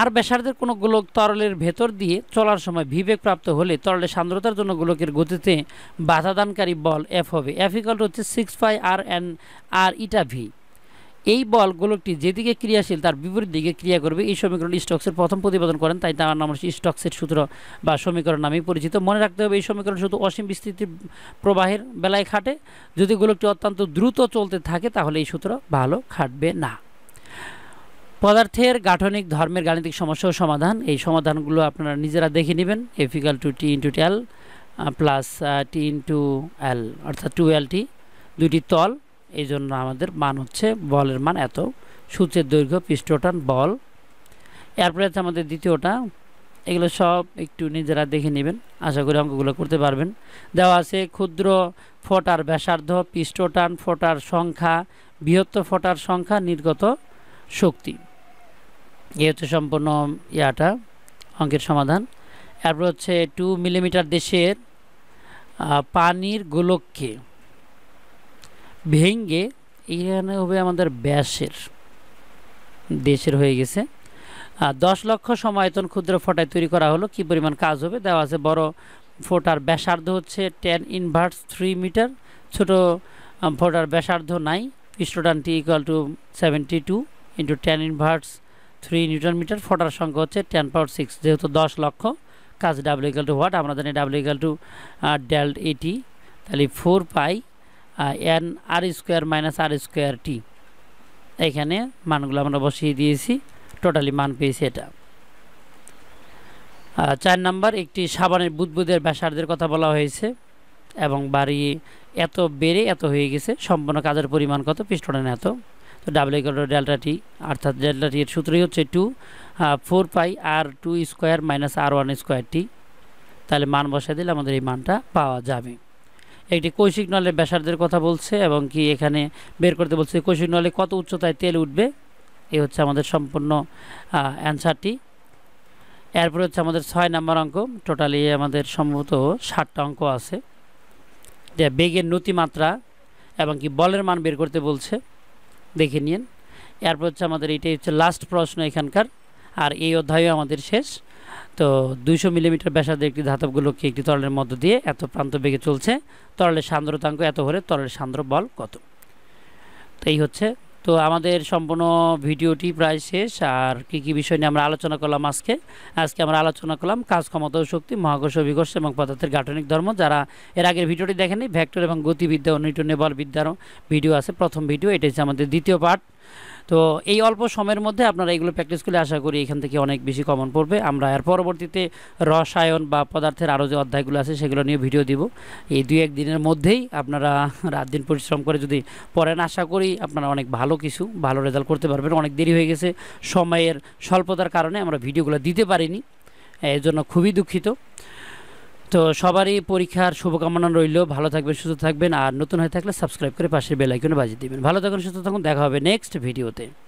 আর ব্যাসার্ধের কোনো গোলক তরলের ভেতর দিয়ে চলার সময় বিবেগ প্রাপ্ত হলে তরলের সান্দ্রতার জন্য গোলকের গতিতে বাধাদানকারী বল এফ হবে এফিকল্ট হচ্ছে six pi R N R eta V এই বল গোলকটি যেদিকে ক্রিয়াশীল তার বিপরীত দিকে ক্রিয়া করবে এই সমীকরণ স্টকসের প্রথম প্রতিবেদন করেন তাই তার নাম হচ্ছে স্টকসের সূত্র বা সমীকরণ নামেই পরিচিত মনে রাখতে হবে এই সমীকরণ শুধু অসীম বিস্তৃতি প্রবাহের বেলায় খাটে যদি গোলকটি অত্যন্ত দ্রুত চলতে থাকে তাহলে এই সূত্র ভালো খাটবে না পদার্থের গাঠনিক ধর্মের গাণিতিক সমস্যা সমাধান এই সমাধানগুলো আপনারা নিজেরা দেখে নেবেন F equal to T into T L plus T into L অর্থাৎ টু এল টি দুটি তল এই জন্য আমাদের মান হচ্ছে বলের মান এত সূচের দৈর্ঘ্য পৃষ্ঠটান বল এরপরে আছে আমাদের দ্বিতীয়টা এগুলো সব একটু নিজেরা দেখে নেবেন আশা করি অঙ্কগুলো করতে পারবেন দেওয়া আছে ক্ষুদ্র ফোটার ব্যাসার্ধ পৃষ্ঠটান ফোটার সংখ্যা বৃহত্তর ফোটার সংখ্যা নির্গত শক্তি এ হচ্ছে সম্পূর্ণ ইয়াটা অঙ্কের সমাধান এরপরে হচ্ছে টু মিলিমিটার দেশের পানির গোলককে ভেঙ্গে এখানে হবে আমাদের ব্যাসের দেশের হয়ে গেছে দশ লক্ষ সমায়তন ক্ষুদ্র ফোটায় তৈরি করা হলো কি পরিমাণ কাজ হবে দেওয়া আছে বড় ফোটার ব্যাসার্ধ হচ্ছে টেন ইনভার্স থ্রি মিটার ছোট ফোটার ব্যাসার্ধ নাই পৃষ্ঠটানটি equal to seventy two into ten inverse three newton metre ফোটার সংখ্যা হচ্ছে টেন পাওয়ার সিক্স যেহেতু দশ লক্ষ কাজ ডাব্লিউ ইকাল টু হোয়াট আমরা জানি ডাব্লিউ ইকাল টু ডেল এটি তাহলে four pi N R square minus R square T এখানে মানগুলো আমরা বসিয়ে দিয়েছি টোটালি মান পেয়েছি এটা চার নাম্বার একটি সাবানের বুদবুদের ব্যাসার্ধের কথা বলা হয়েছে এবং বাড়ি এত বেড়ে এত হয়ে গেছে সম্পূর্ণ কাজের পরিমাণ কত পিস্টনের এত তো ডাবল ইকুয়াল ডেল্টা টি অর্থাৎ ডেল্টা টি এর সূত্রই হচ্ছে two four pi R two square minus R one square T তাহলে মান বসায় দিলে আমাদের এই মানটা পাওয়া যাবে একটি কৈশিক নলের ব্যাসার্ধের কথা বলছে এবং কি এখানে বের করতে বলছে কৈশিক নলে কত উচ্চতায় তেল উঠবে এই হচ্ছে আমাদের সম্পূর্ণ অ্যান্সারটি এরপরে হচ্ছে আমাদের ছয় নাম্বার অঙ্ক টোটালি আমাদের সম্ভবত ষাটটা অঙ্ক আছে যে বেগের নতিমাত্রা এবং কি বলের মান বের করতে বলছে দেখে নিন এরপর হচ্ছে আমাদের এটাই হচ্ছে লাস্ট প্রশ্ন এখানকার আর এই অধ্যায়ও আমাদের শেষ তো দুইশো মিলিমিটার ব্যাসার্ধে একটি ধাতবগুলোকে একটি তরলের মধ্য দিয়ে এত প্রান্ত বেগে চলছে তরলের সান্দ্রতাঙ্ক এত হলে তরলের সান্দ্র বল কত তো এই হচ্ছে তো আমাদের সম্পূর্ণ ভিডিওটি প্রায় শেষ আর কি কী বিষয় নিয়ে আমরা আলোচনা করলাম আজকে আজকে আমরা আলোচনা করলাম কাজ ক্ষমতা ও শক্তি মহাকর্ষ বিঘর্ষ এবং পদার্থের গাঠনিক ধর্ম যারা এর আগের ভিডিওটি দেখেনি ভ্যাক্টর এবং গতিবিদ্যা ও নিউটনে বল বিদ্যারও ভিডিও আছে প্রথম ভিডিও এটা হচ্ছে আমাদের দ্বিতীয় পার্ট তো এই অল্প সময়ের মধ্যে আপনারা এগুলো প্র্যাকটিস করলে আশা করি এখান থেকে অনেক বেশি কমন পড়বে আমরা এর পরবর্তীতে রসায়ন বা পদার্থের আরও যে অধ্যায়গুলো আছে সেগুলো নিয়ে ভিডিও দিব এই দুই এক দিনের মধ্যেই আপনারা <laughs> রাত দিন পরিশ্রম করে যদি পড়েন আশা করি আপনারা অনেক ভালো কিছু ভালো রেজাল্ট করতে পারবেন অনেক দেরি হয়ে গেছে সময়ের স্বল্পতার কারণে আমরা ভিডিওগুলো দিতে পারিনি এর জন্য খুবই দুঃখিত তো সবারই পরীক্ষার শুভকামনা রইল ভালো থাকবেন সুস্থ থাকবেন আর নতুন হয়ে থাকলে সাবস্ক্রাইব করে পাশের বেলাইকনে বাজিয়ে দেবেন ভালো থাকুন সুস্থ থাকুন দেখা হবে নেক্সট ভিডিওতে